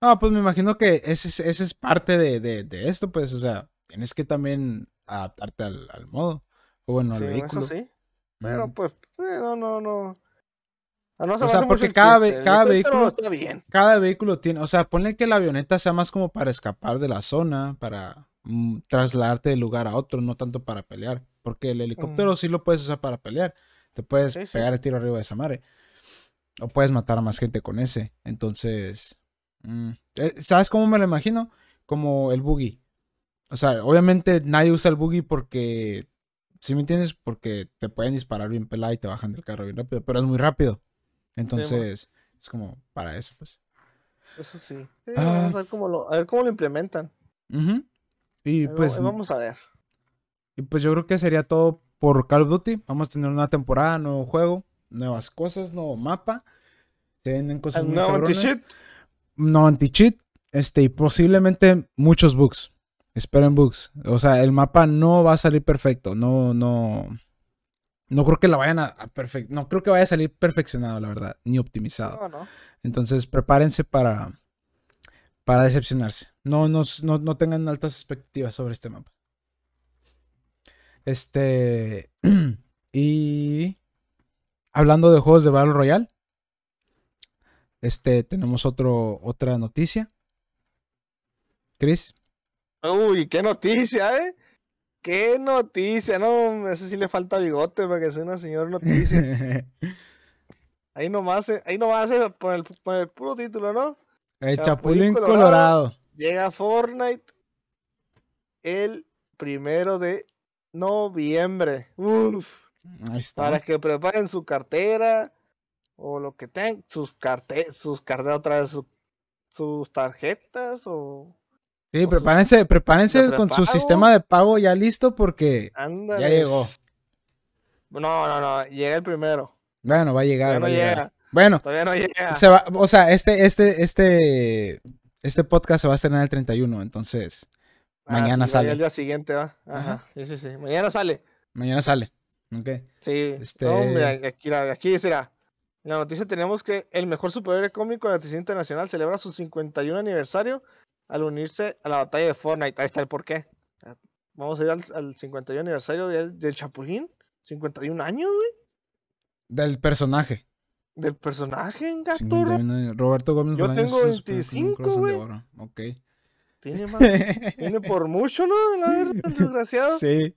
Ah, pues me imagino que ese es, parte de, esto, pues, o sea, tienes que también adaptarte al, modo. O bueno, al vehículo. sí. Pero pues, eh, no, no, no. Ah, o sea, porque cada, cada vehículo bien. cada vehículo tiene, o sea, ponle que la avioneta sea más como para escapar de la zona, para mm, trasladarte de lugar a otro, no tanto para pelear, porque el helicóptero mm. sí lo puedes usar para pelear. Te puedes pegar el tiro arriba de esa madre. O puedes matar a más gente con ese. Entonces, mm, eh, ¿sabes cómo me lo imagino? Como el buggy. O sea, obviamente nadie usa el buggy porque si me entiendes? Porque te pueden disparar bien pelada y te bajan del carro bien rápido, pero es muy rápido. Entonces, es como para eso, pues. Eso sí. Ah. a ver, cómo lo, implementan. Y pues. Vamos a ver. Y pues yo creo que sería todo por Call of Duty. Vamos a tener una temporada, nuevo juego, nuevas cosas, nuevo mapa. tienen cosas nuevas. No anti-cheat. No anti-cheat. Este, y posiblemente muchos bugs. Esperen bugs. O sea, el mapa no va a salir perfecto. No, no. No creo que la vayan a, No creo que vaya a salir perfeccionado, la verdad. Ni optimizado. No, no. Entonces, prepárense para. Para decepcionarse. No, no, no, no tengan altas expectativas sobre este mapa. Este. y. Hablando de juegos de Battle Royale. Este, tenemos otro, otra noticia. Chris. Uy, qué noticia, ¿eh? Qué noticia, no, ese sí le falta bigote para que sea una señor noticia. ahí nomás, eh, ahí nomás eh, por el, por el puro título, ¿no? El Chapulín, Colorado. Llega Fortnite el primero de noviembre. Uf. Ahí está. Para que preparen su cartera o lo que tengan, sus carteras, sus otra vez, sus tarjetas o Sí, prepárense, prepárense con su sistema de pago ya listo porque ya llegó. No, no, no, llega el primero. Bueno, va a llegar. Bueno, todavía no llega. o sea, este, este, este, este podcast se va a estrenar el 31, entonces ah, mañana sale. El día siguiente Ajá. Sí, sí, sí. Mañana sale. Mañana sale. Ok. Sí. Este aquí, será. la noticia tenemos que el mejor superhéroe cómico de la internacional celebra su 51 aniversario al unirse a la batalla de Fortnite. Ahí está el porqué. Vamos a ir al, 51 aniversario del, Chapulín. 51 años, güey. Del personaje. Del personaje, en gato. Roberto Gómez Yo tengo 25, güey. Ok. Tiene más. tiene por mucho, ¿no? el desgraciado. Sí.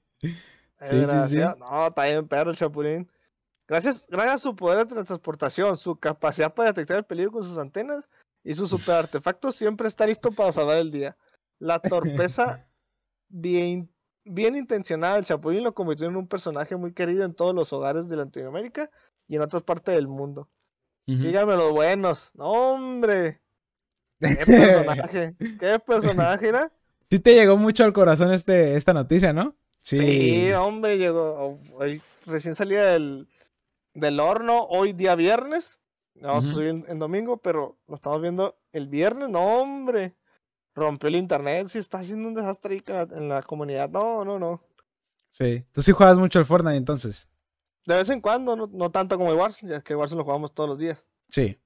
desgraciado. No, está bien, perro, el Chapulín. Gracias, gracias a su poder de transportación, su capacidad para detectar el peligro con sus antenas, y su super artefacto siempre está listo para salvar el día. La torpeza bien, bien intencionada del Chapulín lo convirtió en un personaje muy querido en todos los hogares de Latinoamérica y en otras partes del mundo. Síganme los buenos. hombre! ¡Qué personaje! ¡Qué personaje era! Sí te llegó mucho al corazón este, esta noticia, ¿no? Sí. hombre, llegó. Hoy, recién salía del, del horno hoy día viernes. No, uh en, domingo, pero lo estamos viendo el viernes. No, hombre. Rompió el internet. Sí, está haciendo un desastre en la, comunidad. No, no, no. Sí. Tú sí juegas mucho al Fortnite entonces. De vez en cuando, no, tanto como el Warzone. Ya que el Warzone lo jugamos todos los días. Sí.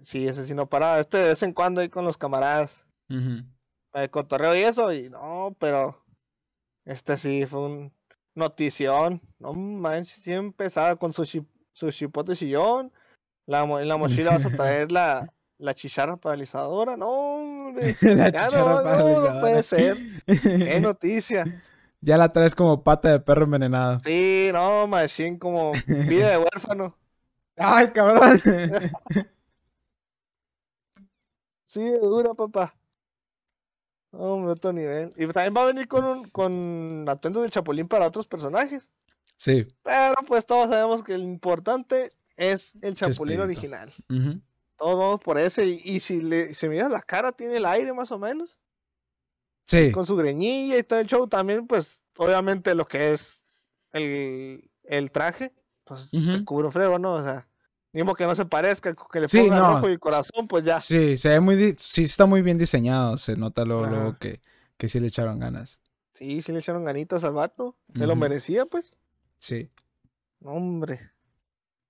Sí, ese sí no paraba. Este de vez en cuando ahí con los camaradas. El cotorreo y eso. Y no, pero. Este sí fue un notición. No manches, sí empezaba con su, su chipote sillón la, en la mochila vas a traer la, la chicharra paralizadora. No, hombre. ya no, no, puede ser. Qué noticia. Ya la traes como pata de perro envenenada. Sí, no, machín, como vida de huérfano. ¡Ay, cabrón! sí, dura, papá. Hombre, otro nivel. Y también va a venir con, un, con atuendo del Chapulín para otros personajes. Sí. Pero pues todos sabemos que el importante es el chapulín original. Todos vamos por ese. Y, si le si miras la cara, tiene el aire más o menos. Sí. Con su greñilla y todo el show. También, pues, obviamente, lo que es el, el traje, pues te frego, ¿no? O sea, mismo que no se parezca, que le ponga rojo y corazón, pues ya. Sí, se ve muy. Sí, está muy bien diseñado. Se nota luego, que, que sí le echaron ganas. Sí, sí le echaron ganitas al vato. Se lo merecía, pues. Sí. Hombre.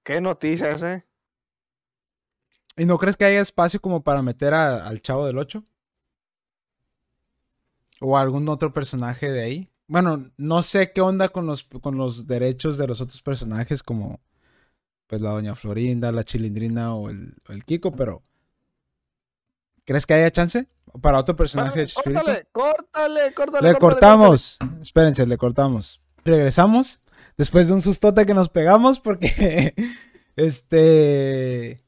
¿Qué noticias, eh? ¿Y no crees que haya espacio como para meter al Chavo del 8? ¿O algún otro personaje de ahí? Bueno, no sé qué onda con los, con los derechos de los otros personajes como pues la Doña Florinda, la Chilindrina o el, Kiko, pero ¿crees que haya chance para otro personaje? ¡Corta! córtale, córtale, córtale, Le cortamos. Espérense, le cortamos. Regresamos Después de un sustote que nos pegamos porque, este,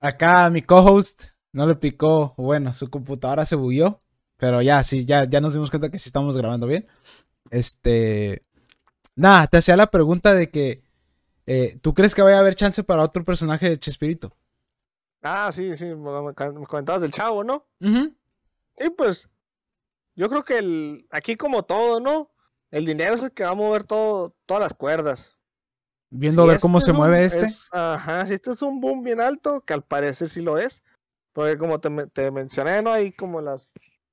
acá mi co-host no le picó, bueno, su computadora se bugueó, pero ya, sí, ya, ya nos dimos cuenta que sí estamos grabando bien. Este, nada, te hacía la pregunta de que, eh, ¿tú crees que vaya a haber chance para otro personaje de Chespirito? Ah, sí, sí, me comentabas del chavo, ¿no? Sí, pues, yo creo que el, aquí como todo, ¿no? El dinero es el que va a mover todo, todas las cuerdas. Viendo a ver cómo este se mueve este. ajá, si este es un boom bien alto, que al parecer sí lo es. Porque como te, mencioné, ¿no? Ahí como las,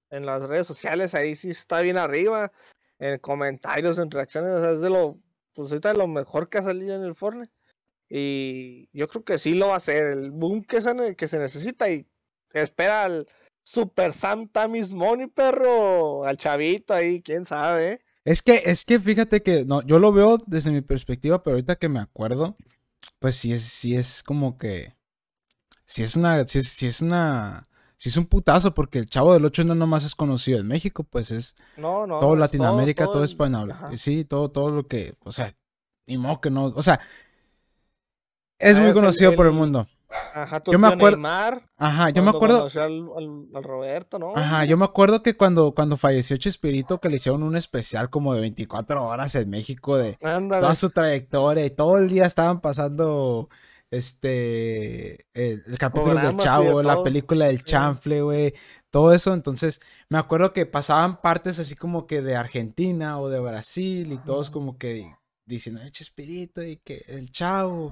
en las redes sociales, ahí sí está bien arriba. En comentarios, en reacciones, o sea, es de lo, pues ahorita lo mejor que ha salido en el forne, Y yo creo que sí lo va a hacer. El boom que se, que se necesita y espera al Super Santa Miss Money, perro. Al chavito ahí, quién sabe. ¿eh? Es que, es que fíjate que no, yo lo veo desde mi perspectiva, pero ahorita que me acuerdo, pues sí es, sí es como que. Sí es una. Sí es, una. Sí es un putazo, porque el Chavo del 8 no nomás es conocido en México, pues es todo pues Latinoamérica, todo, Español, Sí, todo, todo lo que. O sea, ni modo que no. O sea, es ah, muy conocido por el mundo. Ajá, yo me acuerdo. ajá, yo me acuerdo. Roberto, Ajá, yo me acuerdo que cuando, cuando falleció Chespirito, que le hicieron un especial como de 24 horas en México de toda su trayectoria y todo el día estaban pasando este el, capítulo del Chavo, la película del Chanfle, güey, todo eso. Entonces, me acuerdo que pasaban partes así como que de Argentina o de Brasil y todos como que diciendo, Chespirito y que el Chavo.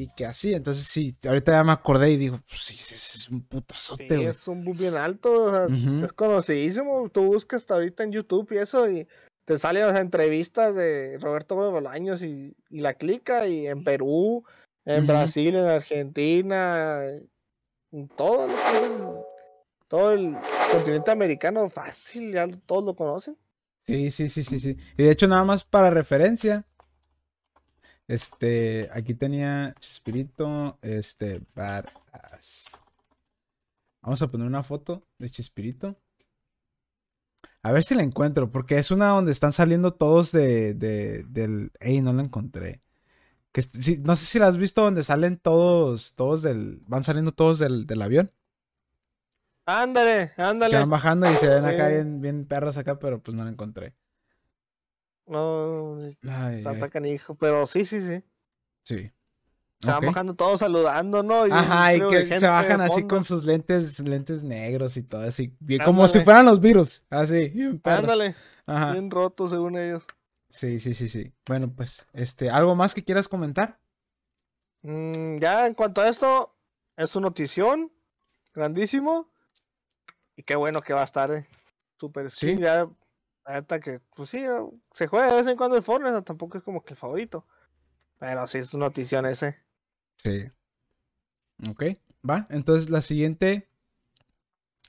Y que así, entonces sí, ahorita ya me acordé y digo, pues sí, es un putazote, es un boom bien alto, o sea, es conocidísimo. Tú buscas hasta ahorita en YouTube y eso, y te salen las entrevistas de Roberto Gómez Bolaños y, y la clica, y en Perú, en Brasil, en Argentina, en todo todo el continente americano, fácil, ya todos lo conocen. Sí, sí, sí, sí, sí. Y de hecho, nada más para referencia, este, aquí tenía Chispirito, este, badass. Vamos a poner una foto de Chispirito. A ver si la encuentro, porque es una donde están saliendo todos de, de del... Ey, no la encontré. Que, no sé si la has visto donde salen todos, todos del... Van saliendo todos del, del avión. Ándale, ándale. Que van bajando y se ven acá bien, bien perros acá, pero pues no la encontré. No, eh, ay, hijo pero sí, sí, sí. Sí. Se van bajando todos saludando, ¿no? Ajá, y que se bajan así con sus lentes, lentes negros y todo así. como si fueran los virus. Así. Bien Ándale. Bien rotos según ellos. Sí, sí, sí, sí. Bueno, pues, este, ¿algo más que quieras comentar? Mm, ya, en cuanto a esto, es una notición. Grandísimo. Y qué bueno que va a estar. Eh. súper ¿Sí? ya neta que, pues sí, se juega de vez en cuando el Fortnite, tampoco es como que el favorito. Pero sí es notición ese. Sí. Ok, va. Entonces la siguiente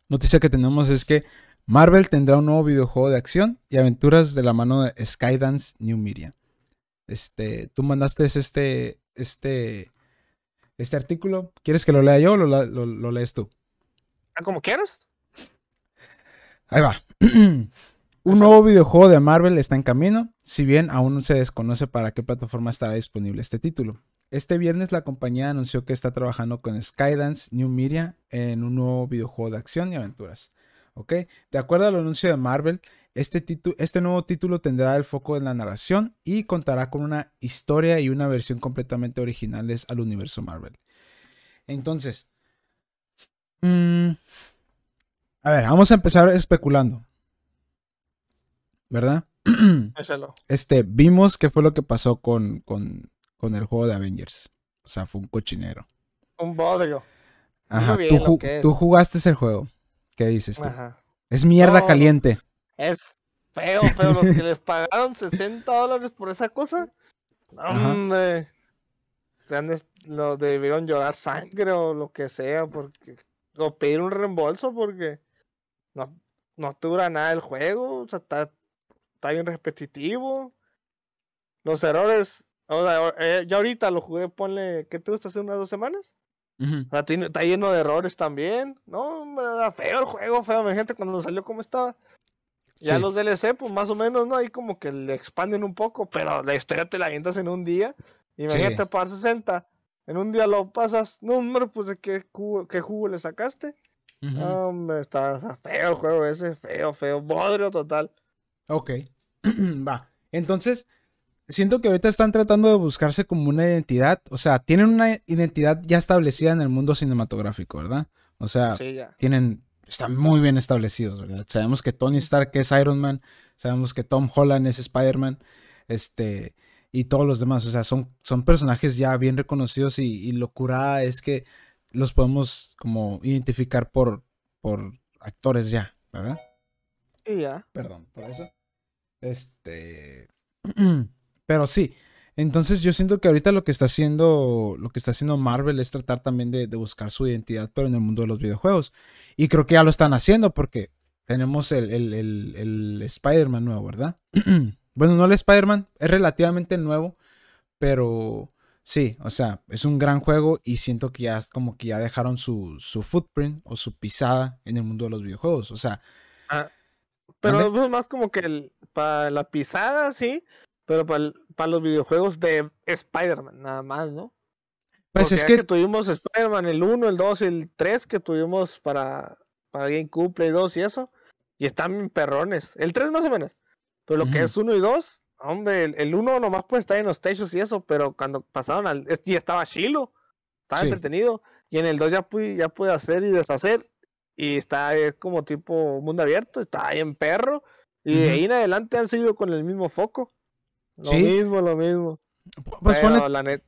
noticia que tenemos es que Marvel tendrá un nuevo videojuego de acción y aventuras de la mano de Skydance New Media. Este, tú mandaste este, este, este artículo. ¿Quieres que lo lea yo o lo, lo, lo lees tú? Ah, como quieras. Ahí va. Un nuevo videojuego de Marvel está en camino, si bien aún se desconoce para qué plataforma estará disponible este título. Este viernes la compañía anunció que está trabajando con Skydance New Media en un nuevo videojuego de acción y aventuras. ¿Ok? De acuerdo al anuncio de Marvel, este, este nuevo título tendrá el foco en la narración y contará con una historia y una versión completamente originales al universo Marvel. Entonces, mm, a ver, vamos a empezar especulando. ¿verdad? Este, vimos qué fue lo que pasó con, con, el juego de Avengers. O sea, fue un cochinero. Un bodrio. Ajá, tú, jugaste ese juego. ¿Qué dices tú? Es mierda caliente. Es feo, feo. Los que les pagaron 60 dólares por esa cosa. Hombre. debieron llorar sangre o lo que sea, porque. O pedir un reembolso porque. No, no dura nada el juego. O sea, está está bien repetitivo. Los errores, o sea, eh, ya ahorita lo jugué, ponle, ¿qué te gusta hace unas dos semanas? está lleno de errores también. No, hombre, feo el juego, feo, mi gente, cuando salió como estaba. Ya los DLC, pues más o menos, ¿no? Ahí como que le expanden un poco, pero la historia te la avientas en un día. Y me gente para 60. En un día lo pasas. No, hombre, pues de qué, jugo, qué jugo le sacaste. No. Hombre, está, feo el juego ese, feo, feo, bodrio total. Ok, va. Entonces, siento que ahorita están tratando de buscarse como una identidad. O sea, tienen una identidad ya establecida en el mundo cinematográfico, ¿verdad? O sea, tienen. Están muy bien establecidos, ¿verdad? Sabemos que Tony Stark es Iron Man. Sabemos que Tom Holland es Spider-Man. Este. Y todos los demás. O sea, son, son personajes ya bien reconocidos. Y, y lo curada es que los podemos como identificar por, por actores ya, ¿verdad? Sí, ya. Perdón, por eso. Este. Pero sí. Entonces yo siento que ahorita lo que está haciendo. Lo que está haciendo Marvel es tratar también de, buscar su identidad, pero en el mundo de los videojuegos. Y creo que ya lo están haciendo porque tenemos el, Spider-Man nuevo, ¿verdad? bueno, no el Spider-Man, es relativamente nuevo, pero. Sí, o sea, es un gran juego y siento que ya como que ya dejaron su, su footprint o su pisada en el mundo de los videojuegos. O sea, ah, pero es más como que para la pisada, sí, pero para, los videojuegos de Spider-Man, nada más, ¿no? Pues es que... tuvimos Spider-Man el 1, el 2, y el 3 que tuvimos para, para GameCube, Play 2 y eso, y están perrones. El 3 más o menos, pero lo que mm. es 1 y 2, hombre, el 1 nomás puede estar en los techos y eso, pero cuando pasaron al. Y estaba chilo, estaba entretenido, y en el 2 ya ya pude hacer y deshacer, y está es como tipo mundo abierto, está ahí en perro. Y de ahí en adelante han seguido con el mismo foco. Lo mismo, lo mismo. Pues, pero, la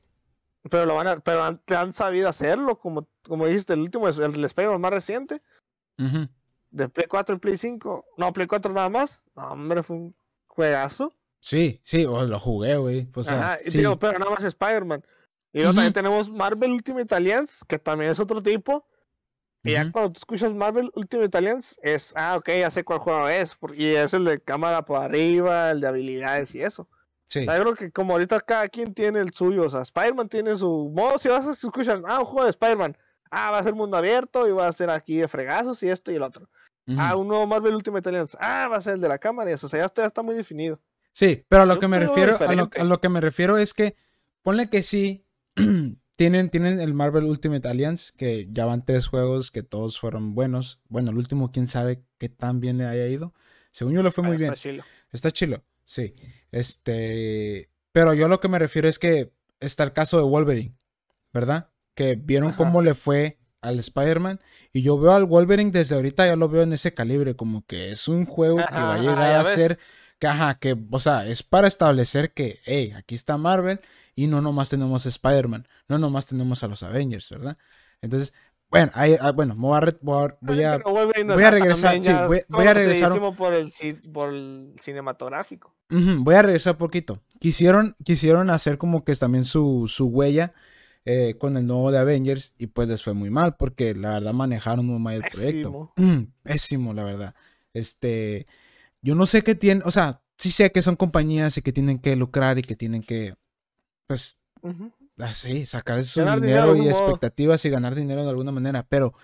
pero lo han, sabido hacerlo, como, como dijiste, el último, el, el Spider-Man más reciente. De Play 4 y Play 5. No, Play 4 nada más. hombre, fue un juegazo. Sí, sí, lo jugué, güey. Pues, sí. pero nada más Spider-Man. Y luego también tenemos Marvel Ultimate Alliance, que también es otro tipo. Y ya cuando tú escuchas Marvel Ultimate Alliance, es, ah, ok, ya sé cuál juego es. Y es el de cámara por arriba, el de habilidades y eso. Sí. yo creo que como ahorita cada quien tiene el suyo. O sea, Spider-Man tiene su modo. Si vas a escuchar, ah, un juego de Spider-Man. Ah, va a ser mundo abierto y va a ser aquí de fregazos y esto y el otro. Ah, un nuevo Marvel Ultimate Alliance. Ah, va a ser el de la cámara y eso. O sea, ya está, muy definido. Sí, pero a lo que me refiero, lo, a lo que me refiero es que, ponle que sí, tienen, el Marvel Ultimate Alliance, que ya van tres juegos que todos fueron buenos. Bueno, el último, quién sabe qué tan bien le haya ido. Según yo le fue ah, muy está bien. Está chilo, sí. Este, pero yo lo que me refiero es que está el caso de Wolverine, ¿verdad? Que vieron cómo le fue al Spider-Man. Y yo veo al Wolverine desde ahorita, ya lo veo en ese calibre, como que es un juego que va a llegar a ser. Que, ajá, que, o sea, es para establecer que, hey, aquí está Marvel y no nomás tenemos Spider-Man, no nomás tenemos a los Avengers, ¿verdad? Entonces, bueno, ahí, ah, bueno, voy a, voy a, voy a regresar. Sí, voy, a regresar. Por el, por cinematográfico. voy a regresar poquito. Quisieron, quisieron hacer como que también su, huella eh, con el nuevo de Avengers y pues les fue muy mal porque la verdad manejaron muy mal el proyecto. Pésimo, Pésimo la verdad. Este, yo no sé qué tienen, o sea, sí sé que son compañías y que tienen que lucrar y que tienen que pues, así, sacar su dinero, y expectativas y ganar dinero de alguna manera, pero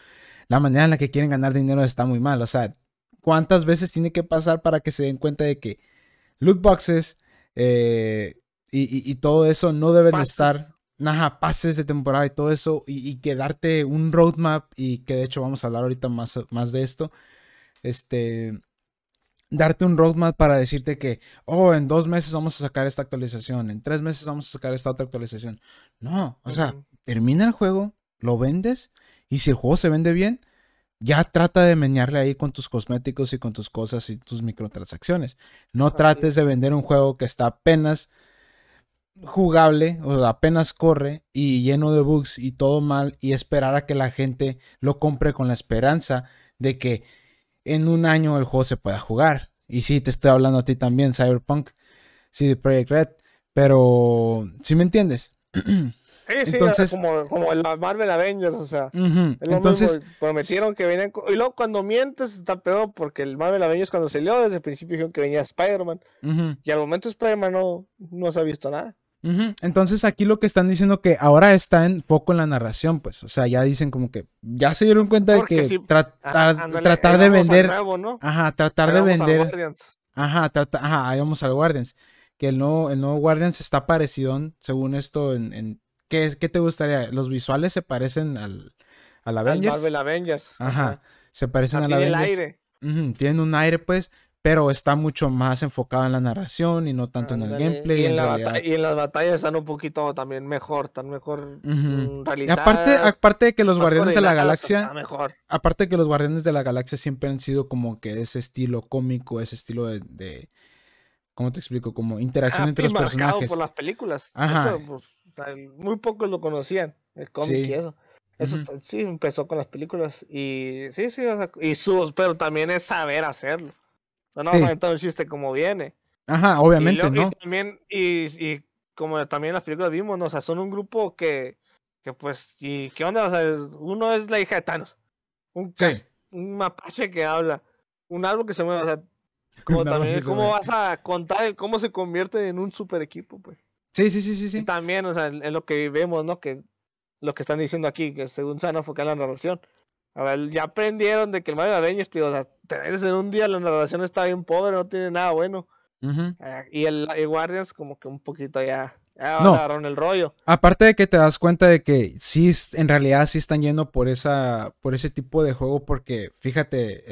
la manera en la que quieren ganar dinero está muy mal, o sea, ¿cuántas veces tiene que pasar para que se den cuenta de que loot boxes eh, y, todo eso no deben estar, nada, pases de temporada y todo eso, y, y, que un roadmap, y que de hecho vamos a hablar ahorita más, más de esto, este darte un roadmap para decirte que, oh, en dos meses vamos a sacar esta actualización, en tres meses vamos a sacar esta otra actualización. No, o sea, termina el juego, lo vendes y si el juego se vende bien, ya trata de menearle ahí con tus cosméticos y con tus cosas y tus microtransacciones. No trates de vender un juego que está apenas jugable o apenas corre y lleno de bugs y todo mal y esperar a que la gente lo compre con la esperanza de que en un año el juego se pueda jugar. Y sí, te estoy hablando a ti también, Cyberpunk, CD Project Red, pero si me entiendes. Sí, sí, como, como Marvel Avengers, o sea, entonces prometieron que venían, y luego cuando mientes está peor, porque el Marvel Avengers cuando salió desde el principio dijeron que venía Spider-Man, y al momento Spider-Man no, no se ha visto nada. Entonces aquí lo que están diciendo que ahora está en poco en la narración, pues, o sea, ya dicen como que ya se dieron cuenta de que tratar de vender, ajá, tratar de vender, ajá, ajá, ahí vamos al Guardians, que el nuevo, el nuevo Guardians está parecido, según esto, en, ¿qué, ¿qué te gustaría? Los visuales se parecen al, Avengers, Marvel Avengers, ajá, se parecen ah, al Avengers, aire. tienen un aire, pues, pero está mucho más enfocado en la narración y no tanto en el gameplay. Y en, la y en, las batallas están un poquito también mejor, están mejor mm, Aparte, aparte de que los Guardianes de la Galaxia, aparte que los Guardianes de la Galaxia siempre han sido como que ese estilo cómico, ese estilo de, ¿cómo te explico? Como interacción ah, entre los personajes. por las películas. Pues, muy pocos lo conocían, el cómic y eso. Eso sí empezó con las películas y sí, sí, y sus, pero también es saber hacerlo. No, no, sí. chiste como viene. Ajá, obviamente, y ¿no? Y también, y, y, como también las películas vimos, ¿no? o sea, son un grupo que, que pues, ¿y qué onda? O sea, uno es la hija de Thanos. Un, un mapache que habla. Un árbol que se mueve, o sea, como también, ¿cómo vas a contar cómo se convierte en un super equipo, pues? Sí, sí, sí, sí, sí. Y también, o sea, es lo que vemos, ¿no? Que lo que están diciendo aquí, que según se van a la narración. A ver, ya aprendieron de que el Mario Avengers, tío, este, o sea, tenés en un día la narración está bien pobre, no tiene nada bueno. Ah, y el Guardians como que un poquito ya, ya agarraron el rollo. Aparte de que te das cuenta de que sí, en realidad sí están yendo por esa, por ese tipo de juego, porque fíjate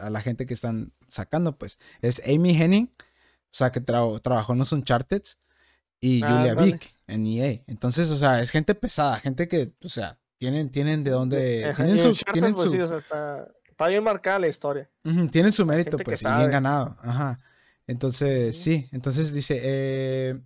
a la gente que están sacando, pues, es Amy Henning, o sea, que trabajó en los Uncharted, y ah, Julia Vick en EA. Entonces, o sea, es gente pesada, gente que, o sea, tienen, de dónde. Eh, eh, tienen, su, tienen está, bien marcada la historia. tienen su mérito, pues, y bien ganado. Ajá. Entonces, sí. Entonces dice. Eh,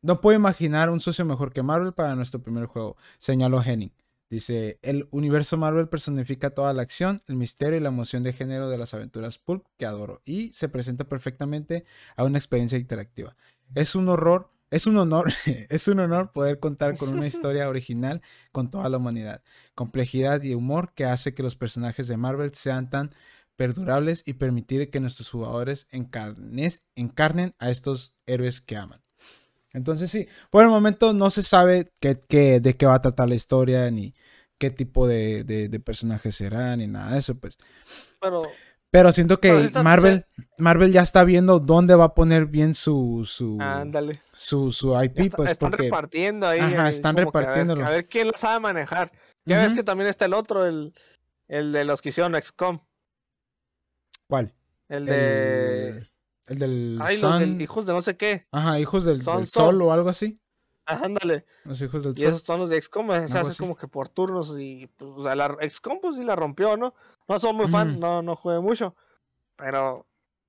no puedo imaginar un socio mejor que Marvel para nuestro primer juego, señaló Henning. Dice, el universo Marvel personifica toda la acción, el misterio y la emoción de género de las aventuras pulp que adoro y se presenta perfectamente a una experiencia interactiva. Es un horror es un honor, es un honor poder contar con una historia original con toda la humanidad, complejidad y humor que hace que los personajes de Marvel sean tan perdurables y permitir que nuestros jugadores encarnen a estos héroes que aman. Entonces sí, por el momento no se sabe de qué va a tratar la historia, ni qué tipo de, personajes serán, ni nada de eso, pues. Pero pero siento que pues, Marvel, pues, eh, Marvel ya está viendo dónde va a poner bien su su, IP, pues, están repartiendo ahí. Ajá, eh, están repartiéndolo. A ver, quién lo sabe manejar. Ya ves que también está el otro, el, de los que hicieron XCOM. ¿Cuál? El de. El, del. los hijos de no sé qué. Ajá, hijos del Sol o algo así. Ándale. Y esos son los de XCOM, o eh, sea, como que por turnos y, pues, o sea, la XCOM pues sí la rompió, ¿no? No soy muy fan, no, no jugué mucho, pero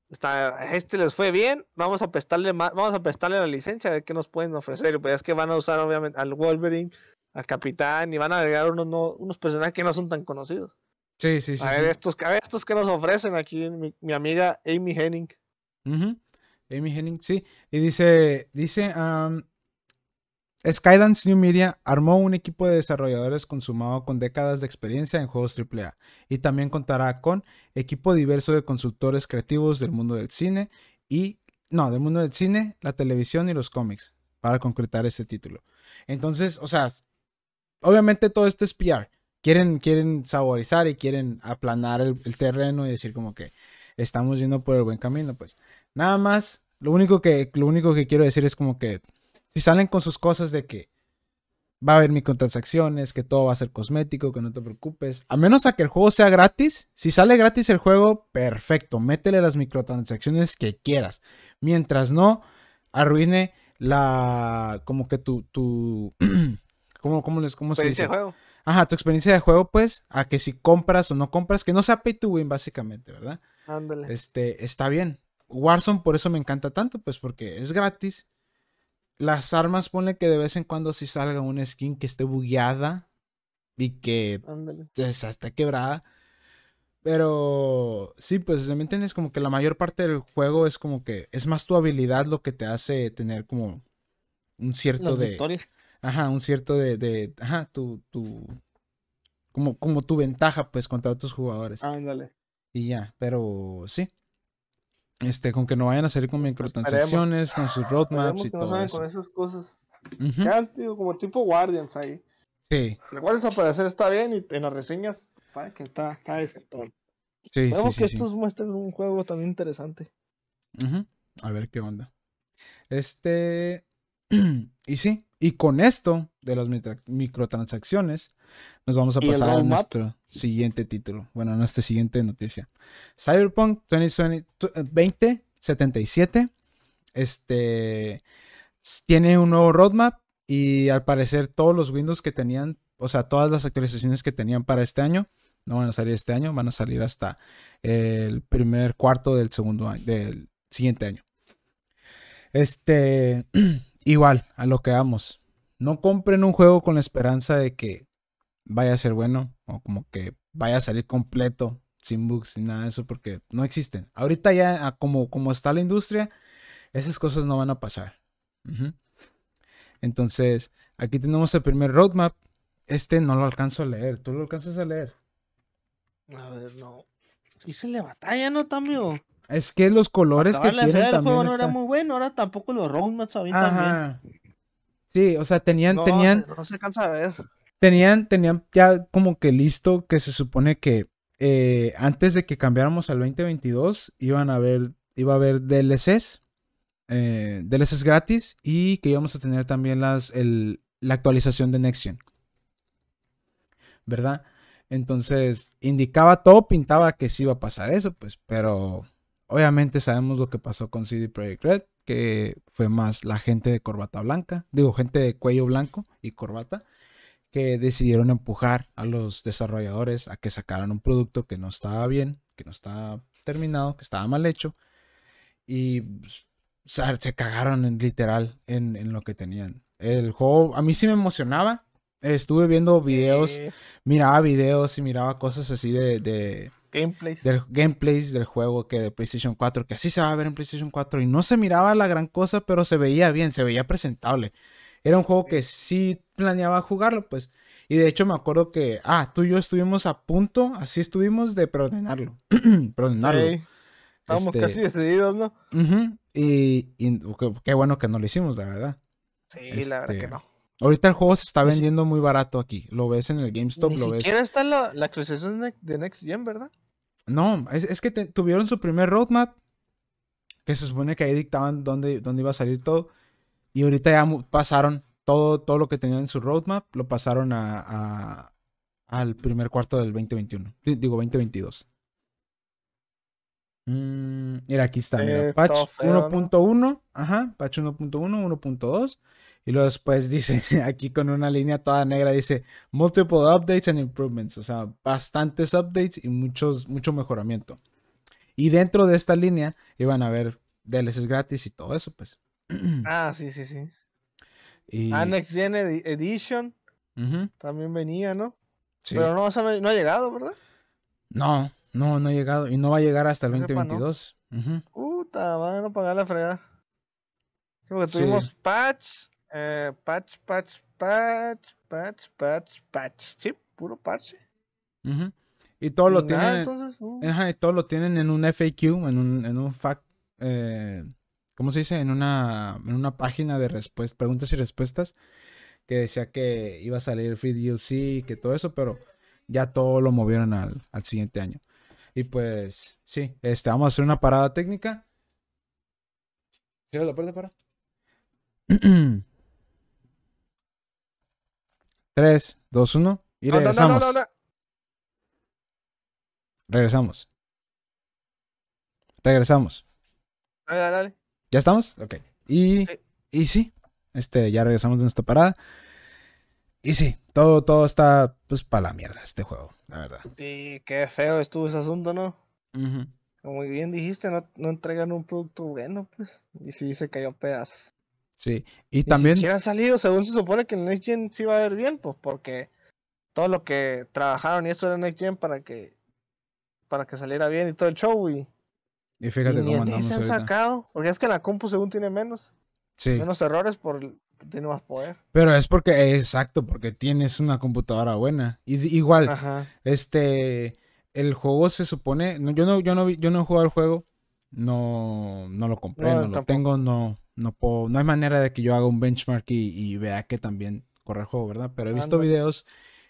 está, este les fue bien, vamos a prestarle más, vamos a prestarle la licencia, a ver qué nos pueden ofrecer, pues es que van a usar obviamente al Wolverine, al Capitán, y van a agregar unos, personajes que no son tan conocidos. Sí, sí, sí. A ver, Estos, a estos que nos ofrecen aquí mi, amiga Amy Henning. Amy Henning, sí. Y dice, dice, Skydance New Media armó un equipo de desarrolladores consumado con décadas de experiencia en juegos AAA y también contará con equipo diverso de consultores creativos del mundo del cine y no, del mundo del cine, la televisión y los cómics para concretar este título. Entonces, o sea, obviamente todo esto es PR. Quieren, quieren saborizar y quieren aplanar el, el terreno y decir como que estamos yendo por el buen camino, pues. Nada más, lo único que, lo único que quiero decir es como que si salen con sus cosas de que va a haber microtransacciones, que todo va a ser cosmético, que no te preocupes. A menos a que el juego sea gratis. Si sale gratis el juego, perfecto. Métele las microtransacciones que quieras. Mientras no arruine la. como que tu. tu ¿Cómo, les, cómo se dice? Ajá, tu experiencia de juego, pues, a que si compras o no compras, que no sea pay to win, básicamente, ¿verdad? Ándale. Este, está bien. Warzone, por eso me encanta tanto, pues, porque es gratis las armas, pone que de vez en cuando sí salga una skin que esté bugueada y que está quebrada. Pero sí, pues, también tienes Como que la mayor parte del juego es como que es más tu habilidad lo que te hace tener como un cierto de. Ajá, un cierto de. ajá, tu. como, como tu ventaja, pues, contra otros jugadores. Ándale. Y ya, pero sí. Este, con que no vayan a salir con microtransacciones, con sus roadmaps y todo. No eso. con esas cosas. Uh como tipo Guardians ahí. Sí. Pero Guardians aparecer está bien y en las reseñas, para que está, está Sí, Vemos sí, que estos muestran un juego también interesante. A ver qué onda. Este. y sí, y con esto de las microtransacciones, nos vamos a pasar a nuestro siguiente título. Bueno, a nuestra siguiente noticia. Cyberpunk 2077 eh, este, tiene un nuevo roadmap y al parecer todos los Windows que tenían, o sea, todas las actualizaciones que tenían para este año, no van a salir este año, van a salir hasta el primer cuarto del segundo del siguiente año. Este, igual, a lo que vamos. No compren un juego con la esperanza de que vaya a ser bueno o como que vaya a salir completo, sin bugs, ni nada de eso, porque no existen. Ahorita ya, ah, como, como está la industria, esas cosas no van a pasar. Entonces, aquí tenemos el primer roadmap. Este no lo alcanzo a leer. ¿Tú lo alcanzas a leer? A ver, no. hice se batalla, ¿no, También. Es que los colores que tienen también el juego no era muy bueno, ahora tampoco los roadmaps Sí, o sea, tenían... No, tenían... no se alcanza a ver tenían, tenían ya como que listo que se supone que eh, antes de que cambiáramos al 2022 iban a haber, iba a haber DLCs, eh, DLCs gratis y que íbamos a tener también las, la actualización de Next ¿Verdad? Entonces, indicaba todo, pintaba que sí iba a pasar eso, pues, pero obviamente sabemos lo que pasó con CD Projekt Red, que fue más la gente de corbata blanca, digo, gente de cuello blanco y corbata, que decidieron empujar a los desarrolladores a que sacaran un producto que no estaba bien, que no estaba terminado, que estaba mal hecho. Y pues, se cagaron en, literal en, lo que tenían. El juego a mí sí me emocionaba. Estuve viendo videos, miraba videos y miraba cosas así de, de gameplays. del gameplay del juego que de PlayStation 4, que así se va a ver en PlayStation 4 y no se miraba la gran cosa, pero se veía bien, se veía presentable. Era un juego que sí planeaba jugarlo, pues. Y de hecho me acuerdo que, ah, tú y yo estuvimos a punto, así estuvimos de preordenarlo. preordenarlo. Estábamos este casi decididos, ¿no? Y, qué, bueno que no lo hicimos, la verdad. Sí, la verdad que este, no. Ahorita el juego se está pues vendiendo muy barato aquí. Lo ves en el GameStop, lo ves. Siquiera está la, la actualización de Next Gen, ¿verdad? No, es, que tuvieron su primer roadmap. Que se supone que ahí dictaban dónde, dónde iba a salir todo. Y ahorita ya pasaron todo, todo lo que tenían en su roadmap, lo pasaron al primer cuarto del 2021. Digo, 2022. Mm, mira, aquí está, mira. Patch 1.1, ajá, patch 1.1, 1.2. Y luego después dice, aquí con una línea toda negra, dice multiple updates and improvements. O sea, bastantes updates y muchos, mucho mejoramiento. Y dentro de esta línea iban a ver DLCs gratis y todo eso, pues. ah, sí, sí, sí. Y... Ah, Gen Edition también venía, ¿no? Pero no, no, ha llegado, ¿verdad? No, no, no ha llegado. Y no va a llegar hasta el 2022. ¿no? Puta, van a pagar la fregada. Porque tuvimos patch, eh, patch, patch, patch, patch, patch, patch. Sí, puro parche. Y todo lo tienen. ajá, y todo lo tienen en un FAQ, en un, en un fact, eh, ¿cómo se dice? En una, en una página de preguntas y respuestas, que decía que iba a salir el free DLC, que todo eso, pero ya todo lo movieron al, siguiente año. Y pues, sí, este, vamos a hacer una parada técnica. Cierra la puerta para. 3, 2, 1 y regresamos. regresamos. Regresamos. Dale, dale. ¿Ya estamos? Ok. Y sí. este, ya regresamos de nuestra parada. Y sí, todo, todo está pues para la mierda este juego, la verdad. Sí, qué feo estuvo ese asunto, ¿no? Uh Muy bien dijiste, no, no, entregan un producto bueno, pues. Y sí, se cayó pedazos. Sí, y, también... Si ha salido, según se supone que el Next Gen sí va a ver bien, pues porque todo lo que trabajaron y eso era Next Gen para que para que saliera bien y todo el show y y fíjate cómo andamos se han sacado, porque es que la compu según tiene menos. Sí. Menos errores por tiene más poder. Pero es porque exacto, porque tienes una computadora buena. Y igual este el juego se supone, yo no yo no yo no he jugado el juego. No no lo compré, no, lo tengo, no no puedo, no hay manera de que yo haga un benchmark y, vea que también corre el juego, ¿verdad? Pero he visto videos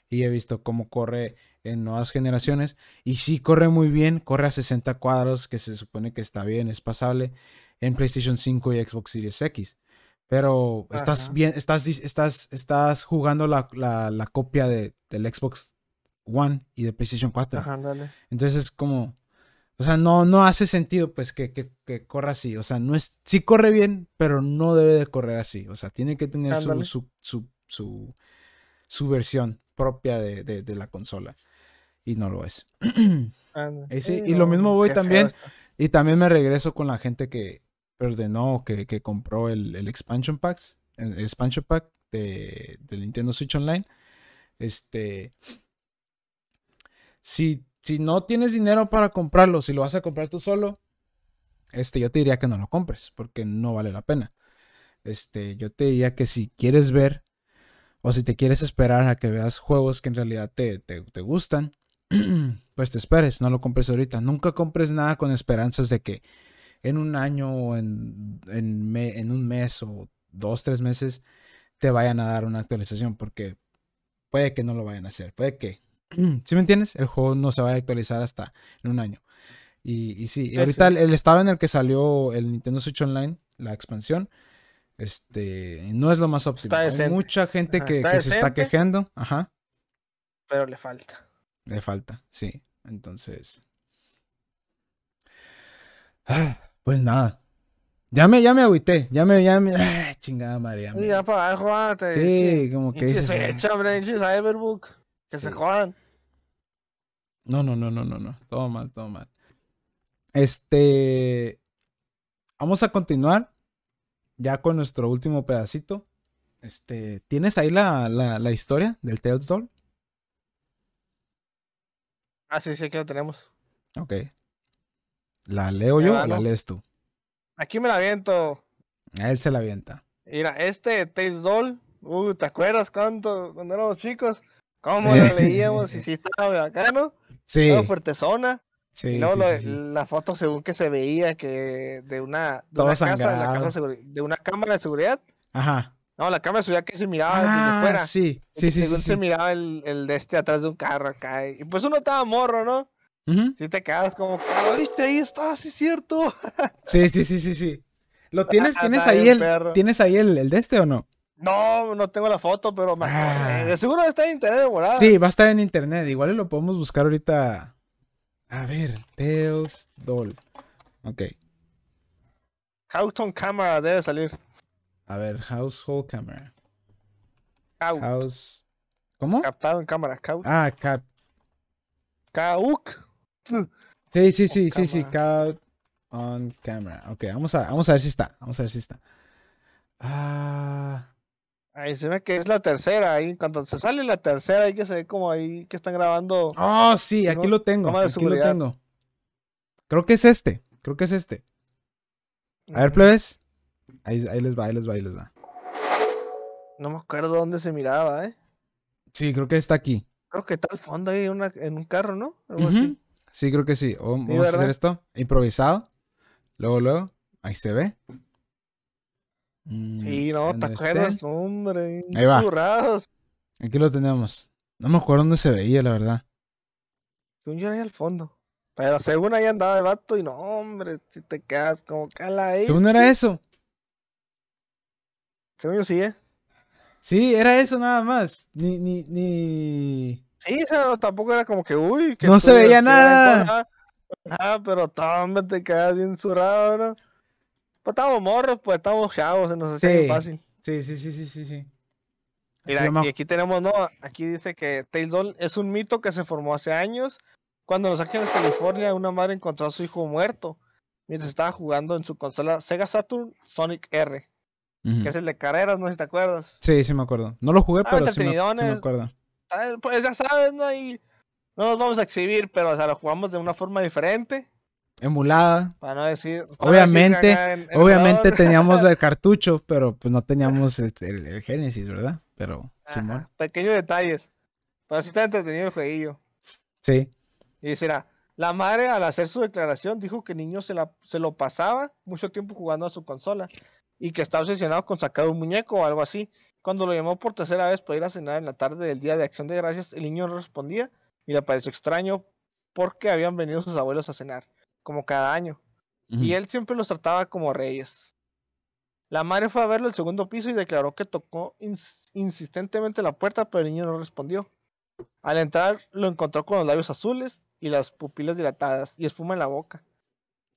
y he visto cómo corre en nuevas generaciones. Y sí corre muy bien, corre a 60 cuadros, que se supone que está bien, es pasable en PlayStation 5 y Xbox Series X. Pero estás bien, estás, estás, estás jugando la, la, la copia de, del Xbox One y de PlayStation 4. Entonces es como. O sea, no, no hace sentido pues que, que, corra así. O sea, no es, sí corre bien, pero no debe de correr así. O sea, tiene que tener su, su, su, su, versión propia de, la consola. Y no lo es. y, lo mismo voy también. Y también me regreso con la gente que perdonó, que, que compró el, expansion packs, expansion pack de, Nintendo Switch Online. Este. Si, si no tienes dinero para comprarlo, si lo vas a comprar tú solo, este, yo te diría que no lo compres, porque no vale la pena. Este, yo te diría que si quieres ver o si te quieres esperar a que veas juegos que en realidad te, te, te gustan, pues te esperes, no lo compres ahorita. Nunca compres nada con esperanzas de que en un año o en, en, en un mes o dos, tres meses te vayan a dar una actualización porque puede que no lo vayan a hacer, puede que. ¿Sí me entiendes? El juego no se va a actualizar hasta en un año. Y, y sí, ahorita el, el, estado en el que salió el Nintendo Switch Online, la expansión, este, no es lo más óptimo. Hay mucha gente que, se está quejando. Ajá. Pero le falta. Le falta, sí. Entonces. pues nada. Ya me, ya me agüité, ya me, ya me, chingada María. Sí, ya para ah, Sí, como que dice Se echa, Cyberbook, que se jodan. No, no, no, no, no, no, todo mal, todo mal. Este, vamos a continuar ya con nuestro último pedacito. Este, ¿Tienes ahí la, historia del Tales Doll? Ah, sí, sí, que la tenemos. Ok. ¿La leo yo o la lees tú? Aquí me la aviento. A él se la avienta. Mira, este Tales Doll, uh, ¿te acuerdas cuánto, cuando éramos chicos? ¿Cómo lo leíamos? Y si estaba bacano. Sí no, la foto según que se veía que de una, de una cámara de seguridad. Ajá. No, la cámara de seguridad que se miraba ah, Sí, sí, sí. Según se miraba el, de este atrás de un carro acá. Y pues uno estaba morro, ¿no? Si te quedas como, ¿lo viste? Ahí está, sí cierto. sí, sí, sí, sí, sí. ¿Lo tienes, tienes, ahí el, tienes ahí el, de este o no? No, no tengo la foto, pero ah. de seguro está en internet Sí, va a estar en internet. Igual lo podemos buscar ahorita a ver, Tails Doll. Ok. on Camera debe salir. A ver, Household Camera. Out. House. ¿Cómo? Captado en cámara. Ah, cap. Cauk. Sí, sí, sí, sí, sí. Caut on camera. Ok, vamos a, vamos a ver si está. Vamos a ver si está. Ah. Ahí se ve que es la tercera. Ahí cuando se sale la tercera, ahí que se ve como ahí que están grabando. Oh, sí, aquí lo tengo. Aquí lo tengo. Creo que es este. Creo que es este. A ver, plebes. Ahí, les va, ahí les va, ahí les va. No me acuerdo dónde se miraba, ¿eh? Sí, creo que está aquí. Creo que está al fondo ahí en un carro, ¿no? Algo Sí, creo que sí. vamos a hacer esto improvisado. Luego, luego. Ahí se ve. Mm, sí, no, te este. hombre. Ahí va. Aquí lo teníamos No me acuerdo dónde se veía, la verdad. Un yo ahí al fondo. Pero según ahí andaba el vato y no, hombre, si te quedas como cala ahí. Según era eso. Según yo sí, ¿eh? Sí, era eso nada más. Ni, ni, ni. Sí, pero tampoco era como que, uy. Que no se veía nada. Ah, pero hombre, te quedas bien surado ¿no? Pues estábamos morros, pues estamos chavos, se nos hacía fácil. Sí, sí, sí, sí, sí, sí. Mira, y aquí tenemos, no, aquí dice que Doll es un mito que se formó hace años. Cuando en Los Ángeles, California, una madre encontró a su hijo muerto mientras estaba jugando en su consola Sega Saturn Sonic R. Que es el de carreras, no sé si te acuerdas. Sí, sí me acuerdo. No lo jugué, ah, pero sí me, acuerdo. Ah, pues ya sabes, ¿no? Y no nos vamos a exhibir, pero o lo jugamos de una forma diferente emulada. Para no decir. obviamente, obviamente teníamos el cartucho, pero pues no teníamos el, génesis, ¿verdad? Pero. pequeños detalles. Pero sí está entretenido el jueguillo. Sí. Y será. La madre, al hacer su declaración, dijo que el niño se, se lo pasaba mucho tiempo jugando a su consola y que estaba obsesionado con sacar un muñeco o algo así. Cuando lo llamó por tercera vez para ir a cenar en la tarde del día de Acción de Gracias, el niño no respondía y le pareció extraño porque habían venido sus abuelos a cenar como cada año. Y él siempre los trataba como reyes. La madre fue a verlo al segundo piso y declaró que tocó insistentemente la puerta, pero el niño no respondió. Al entrar lo encontró con los labios azules y las pupilas dilatadas y espuma en la boca.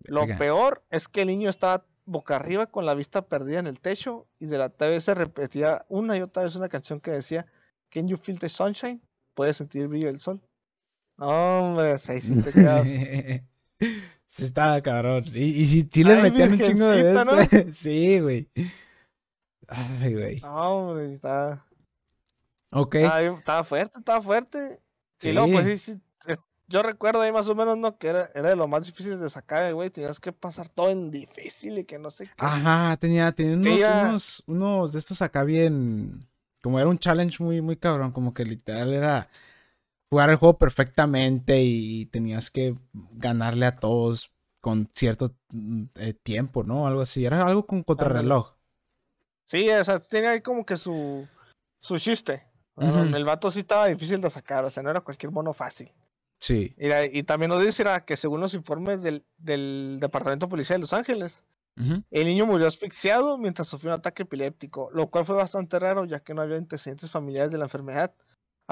Lo peor es que el niño estaba boca arriba con la vista perdida en el techo y de la TV se repetía una y otra vez una canción que decía Can you feel the sunshine? Puedes sentir el brillo del sol. Hombre, se estaba cabrón. Y, si, si les metían un chingo de esto. ¿no? Este. sí, güey. Ay, güey. No, hombre, está. Ok. estaba fuerte, estaba fuerte. Sí. pues sí, sí. Eh, yo recuerdo ahí más o menos, ¿no? Que era, era de lo más difícil de sacar, güey. Tenías que pasar todo en difícil y que no sé Ajá, tenía, unos, unos de estos acá bien. Como era un challenge muy, muy cabrón. Como que literal era jugar el juego perfectamente y tenías que ganarle a todos con cierto mm, eh, tiempo, ¿no? Algo así. Era algo con contrarreloj. Sí, o sea, tenía como que su, su chiste. El vato sí estaba difícil de sacar, o sea, no era cualquier mono fácil. Sí. y también nos dice que según los informes del, Departamento de Policía de Los Ángeles, el niño murió asfixiado mientras sufrió un ataque epiléptico, lo cual fue bastante raro ya que no había antecedentes familiares de la enfermedad.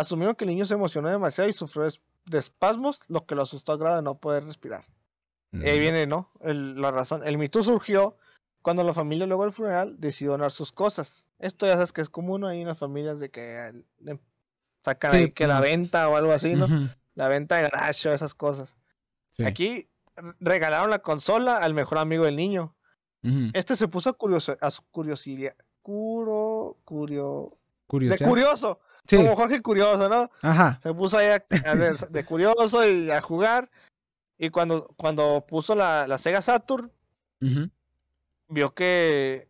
Asumieron que el niño se emocionó demasiado y sufrió de espasmos, lo que lo asustó a grado de no poder respirar. Ahí mm. viene, ¿no? la razón. El mito surgió cuando la familia luego del funeral decidió donar sus cosas. Esto ya sabes que es común ahí en las familias de que eh, sacan ahí que la venta o algo así, ¿no? La venta de o esas cosas. Aquí regalaron la consola al mejor amigo del niño. Este se puso curioso, a su curiosidad. Curo, curio. curioso curioso. Como Jorge Curioso, ¿no? Ajá. Se puso ahí de, curioso y a jugar. Y cuando, cuando puso la, Sega Saturn, vio que,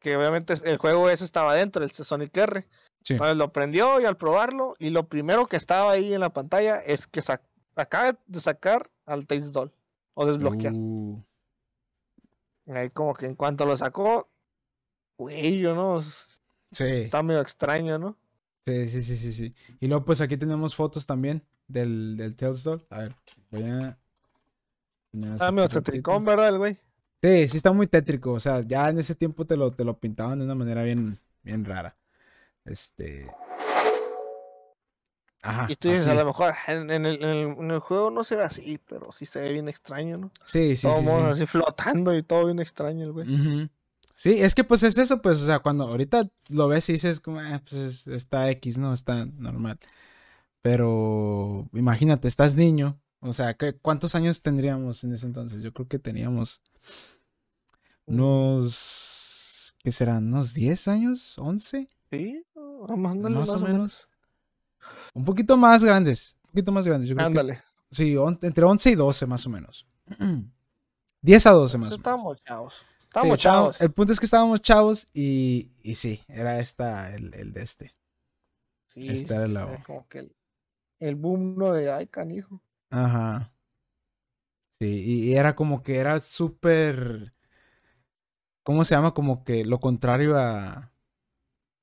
que obviamente el juego ese estaba dentro, el Sonic R. Entonces lo prendió y al probarlo, y lo primero que estaba ahí en la pantalla es que acaba de sacar al Taste Doll o desbloquear. Uh. Ahí como que en cuanto lo sacó, güey, yo no. Sí. Está medio extraño, ¿no? Sí, sí, sí, sí, sí. Y luego, pues aquí tenemos fotos también del, del Tales Doll. A ver, voy a. Ah, medio tétrico ¿verdad, el güey? Sí, sí está muy tétrico. O sea, ya en ese tiempo te lo, te lo pintaban de una manera bien, bien rara. Este. Ajá, y tú dices, a lo mejor en, el, en, el, juego no se ve así, pero sí se ve bien extraño, ¿no? Sí, sí, todo sí, así flotando y todo bien extraño el güey. Ajá. Sí, es que pues es eso, pues, o sea, cuando ahorita lo ves y dices, ah, pues está X, ¿no? Está normal. Pero imagínate, estás niño. O sea, ¿cuántos años tendríamos en ese entonces? Yo creo que teníamos unos, ¿qué serán? ¿Unos 10 años? ¿11? Sí, más, o menos. Un poquito más grandes, un poquito más grandes. Yo creo Ándale. sí, entre 11 y 12 más o menos. 10 a 12 pues, más o menos. Estamos Estábamos chavos. el punto es que estábamos chavos y, y sí, era esta, el, de este. Sí, este era la... como que el, el boom ¿no? de ay, canijo. Ajá. Sí, y, y era como que era súper. ¿Cómo se llama? Como que lo contrario a.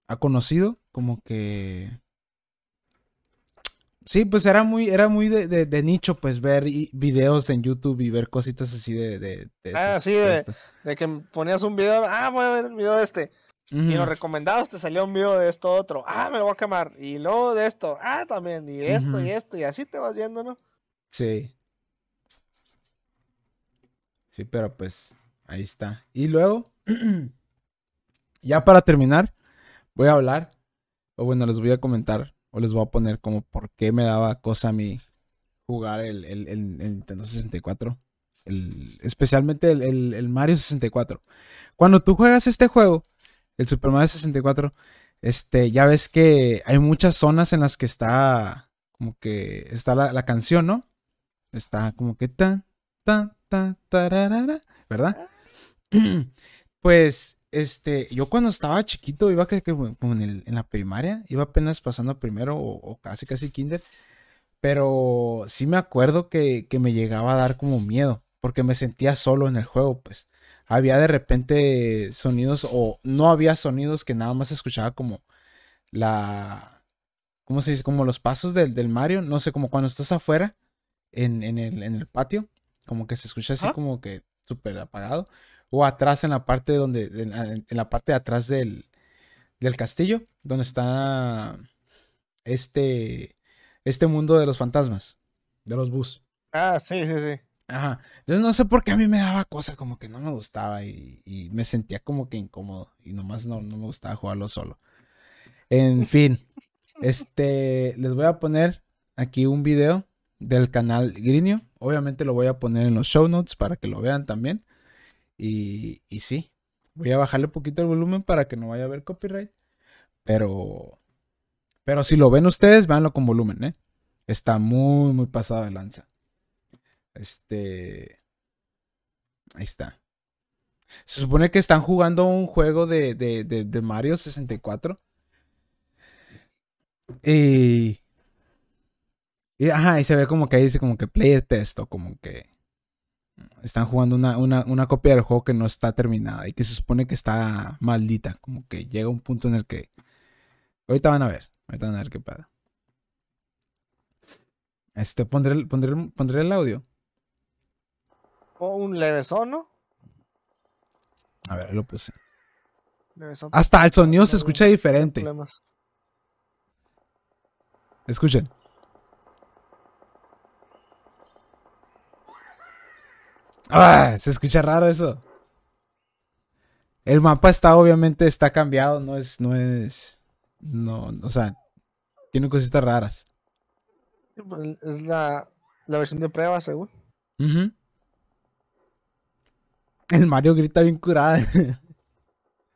a conocido. Como que. Sí, pues era muy, era muy de, nicho, pues ver videos en YouTube y ver cositas así de. de ah, sí, de, que ponías un video, ah, voy a ver el video de este. Y lo recomendados te salía un video de esto otro, ah, me lo voy a quemar. Y luego de esto, ah, también, y esto y esto, y así te vas yendo, ¿no? Sí. Sí, pero pues ahí está. Y luego, ya para terminar, voy a hablar, o bueno, les voy a comentar o les voy a poner como por qué me daba cosa a mí jugar el, el, el, Nintendo 64. especialmente el, Mario 64. Cuando tú juegas este juego, el Super Mario 64, este, ya ves que hay muchas zonas en las que está como que está la, la canción, ¿no? Está como que tan, tan, tan, tararara, ¿verdad? Pues este, yo cuando estaba chiquito, iba que, como en, la primaria, iba apenas pasando primero o, casi casi kinder, pero sí me acuerdo que, me llegaba a dar como miedo, porque me sentía solo en el juego, pues. Había de repente sonidos o no había sonidos que nada más escuchaba como la... ¿Cómo se dice? Como los pasos del, Mario, no sé, como cuando estás afuera en, el, en el patio, como que se escucha así como que súper apagado o atrás en la parte donde, en, la parte de atrás del, castillo, donde está este, este mundo de los fantasmas, de los bus. Ah, sí, sí, sí. Ajá. Entonces no sé por qué a mí me daba cosas como que no me gustaba y, me sentía como que incómodo y nomás no, no me gustaba jugarlo solo. En fin, este, les voy a poner aquí un video del canal Grinio. Obviamente lo voy a poner en los show notes para que lo vean también. Y, y sí, voy a bajarle un poquito el volumen para que no vaya a haber copyright. Pero, pero si lo ven ustedes, véanlo con volumen, ¿eh? Está muy, muy pasado de lanza. Este. Ahí está. Se supone que están jugando un juego de, Mario 64. Y, y. Ajá, y se ve como que dice como que player test o como que están jugando una, copia del juego que no está terminada y que se supone que está maldita. Como que llega un punto en el que. Ahorita van a ver. Ahorita van a ver qué pasa. Este, pondré, pondré, pondré el audio. O un leve sono A ver, lo puse. Hasta el sonido se escucha diferente. Escuchen. Ah, se escucha raro eso. El mapa está obviamente está cambiado, no es, no es, no, o sea, tiene cositas raras. Es la, la versión de prueba, según. El Mario grita bien curada.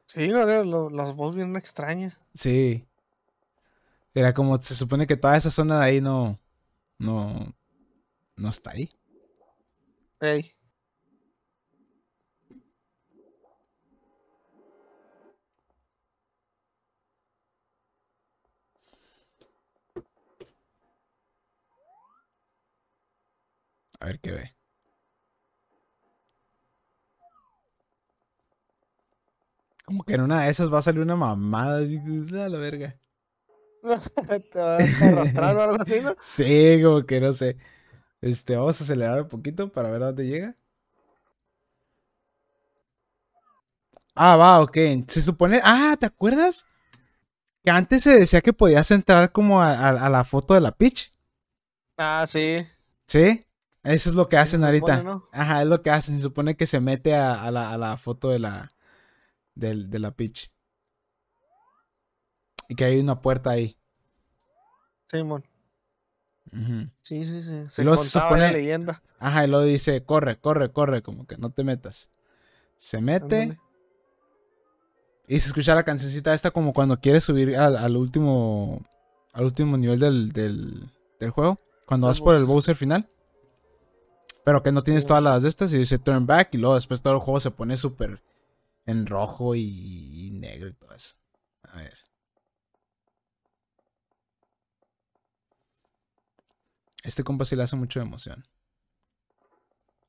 Sí, no, las voz bien extraña. Sí. Era como, se supone que toda esa zona de ahí no, no, no está ahí. Ey. A ver qué ve. Como que en una de esas va a salir una mamada así, a ah, la verga. Te va a arrastrar o algo así, ¿no? Sí, como que no sé. Este, vamos a acelerar un poquito para ver a dónde llega. Ah, va, ok. Se supone. Ah, ¿te acuerdas? Que antes se decía que podías entrar como a, a la foto de la pitch. Ah, sí. ¿Sí? Eso es lo que hacen ahorita. Ajá, es lo que hacen. Se supone que se mete a, la, foto de la, de, la pitch. Y que hay una puerta ahí. Simón. Sí, sí, sí. Se leyenda. Ajá, y luego dice, corre, corre, corre, como que no te metas. Se mete. Y se escucha la cancioncita esta como cuando quieres subir al, último. Al último nivel del, del, juego. Cuando vas por el Bowser final. Pero que no tienes todas las de estas y dice turn back y luego después todo el juego se pone súper en rojo y, negro y todo eso. A ver. Este compa sí le hace mucho de emoción.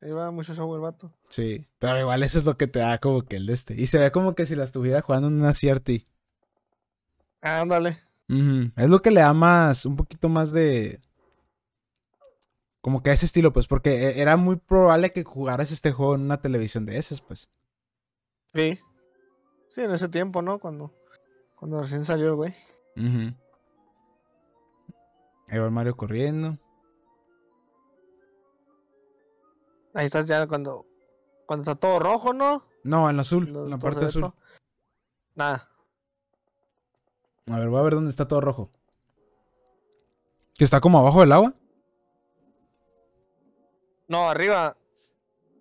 va, mucho show el vato. Sí, pero igual eso es lo que te da como que el de este. Y se ve como que si la estuviera jugando en una CRT. Ándale. Es lo que le da más, un poquito más de, como que a ese estilo, pues, porque eh, era muy probable que jugaras este juego en una televisión de esas, pues. Sí. Sí, en ese tiempo, ¿no? Cuando, cuando recién salió güey. mhm Ahí va Mario corriendo. Ahí estás ya cuando, cuando está todo rojo, ¿no? No, en azul, en, la parte azul. Nada. A ver, voy a ver dónde está todo rojo. ¿Que está como abajo del agua? No, arriba.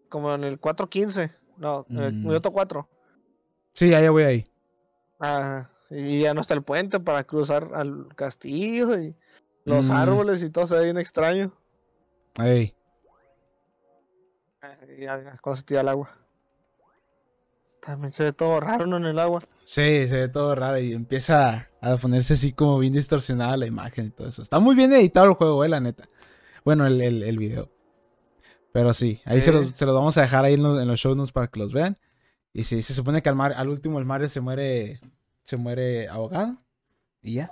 Como en el 4.15. No, en el 4. Mm. Sí, allá voy ahí. Y ya no está el puente para cruzar al castillo y los mm. árboles y todo se ve bien extraño. Ahí. Y cuando se tira el agua. También se ve todo raro, En el agua. Sí, se ve todo raro y empieza a ponerse así como bien distorsionada la imagen y todo eso. Está muy bien editado el juego, eh, la neta. Bueno, el, el, el video. Pero sí, ahí se, los, vamos a dejar ahí en, los, show notes para que los vean. Y sí, se supone que al, al último el Mario se muere, se muere ahogado. Y ya.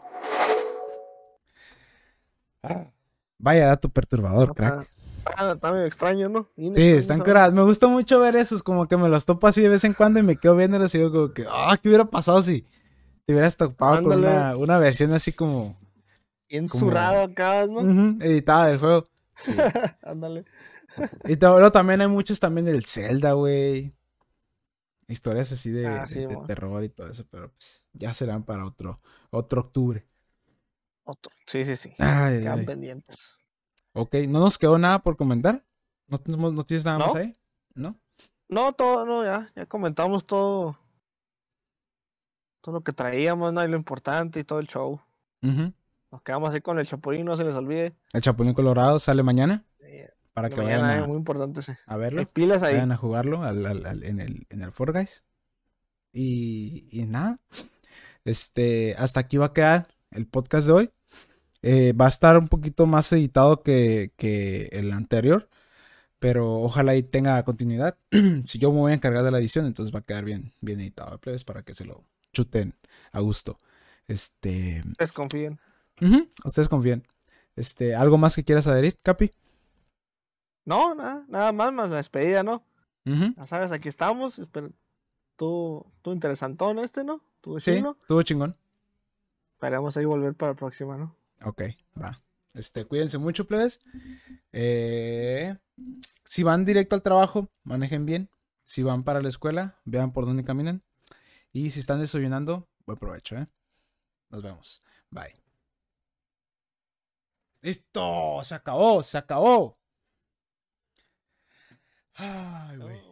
Vaya dato perturbador, ah, crack. Ah, está, medio extraño, ¿no? sí, están curados. Me gusta mucho ver esos, como que me los topo así de vez en cuando y me quedo viendo y digo como que, ah, ¿qué hubiera pasado si te hubieras topado con una, versión así como... Bien acá, ¿no? editada del juego. Ándale y también hay muchos también del Zelda, güey. Historias así de, ah, terror y todo eso, pero pues ya serán para otro, otro octubre. Otro. Sí, sí, sí. Quedan pendientes. Ok, ¿no nos quedó nada por comentar? ¿No, tienes nada más ahí? ¿No? No, todo, no, ya, ya comentamos todo. Todo lo que traíamos, ¿no? Y lo importante y todo el show. Nos quedamos ahí con el Chapulín, no se les olvide. El Chapulín Colorado sale mañana. sí. Para que vayan a, eh, muy importante, a verlo. Pilas Vayan a jugarlo en, el, en Guys. Y, y, nada. Este, hasta aquí va a quedar el podcast de hoy. Eh, va a estar un poquito más editado que, el anterior. Pero ojalá y tenga continuidad. si yo me voy a encargar de la edición, entonces va a quedar bien, bien editado, para que se lo chuten a gusto. Este. Ustedes confíen. Ustedes confíen. Este, ¿algo más que quieras adherir, Capi? No, nada, nada más, más la despedida, ¿no? Ya sabes, aquí estamos. Tú, tú interesantón este, ¿no? Tú Tuvo Sí, estuvo chingón. Esperamos ahí volver para la próxima, ¿no? Ok, va. Este, cuídense mucho, plebes. Eh, si van directo al trabajo, manejen bien. Si van para la escuela, vean por dónde caminan. Y si están desayunando, buen provecho, ¿eh? Nos vemos. Bye. Listo, se acabó, se acabó. 哎喂。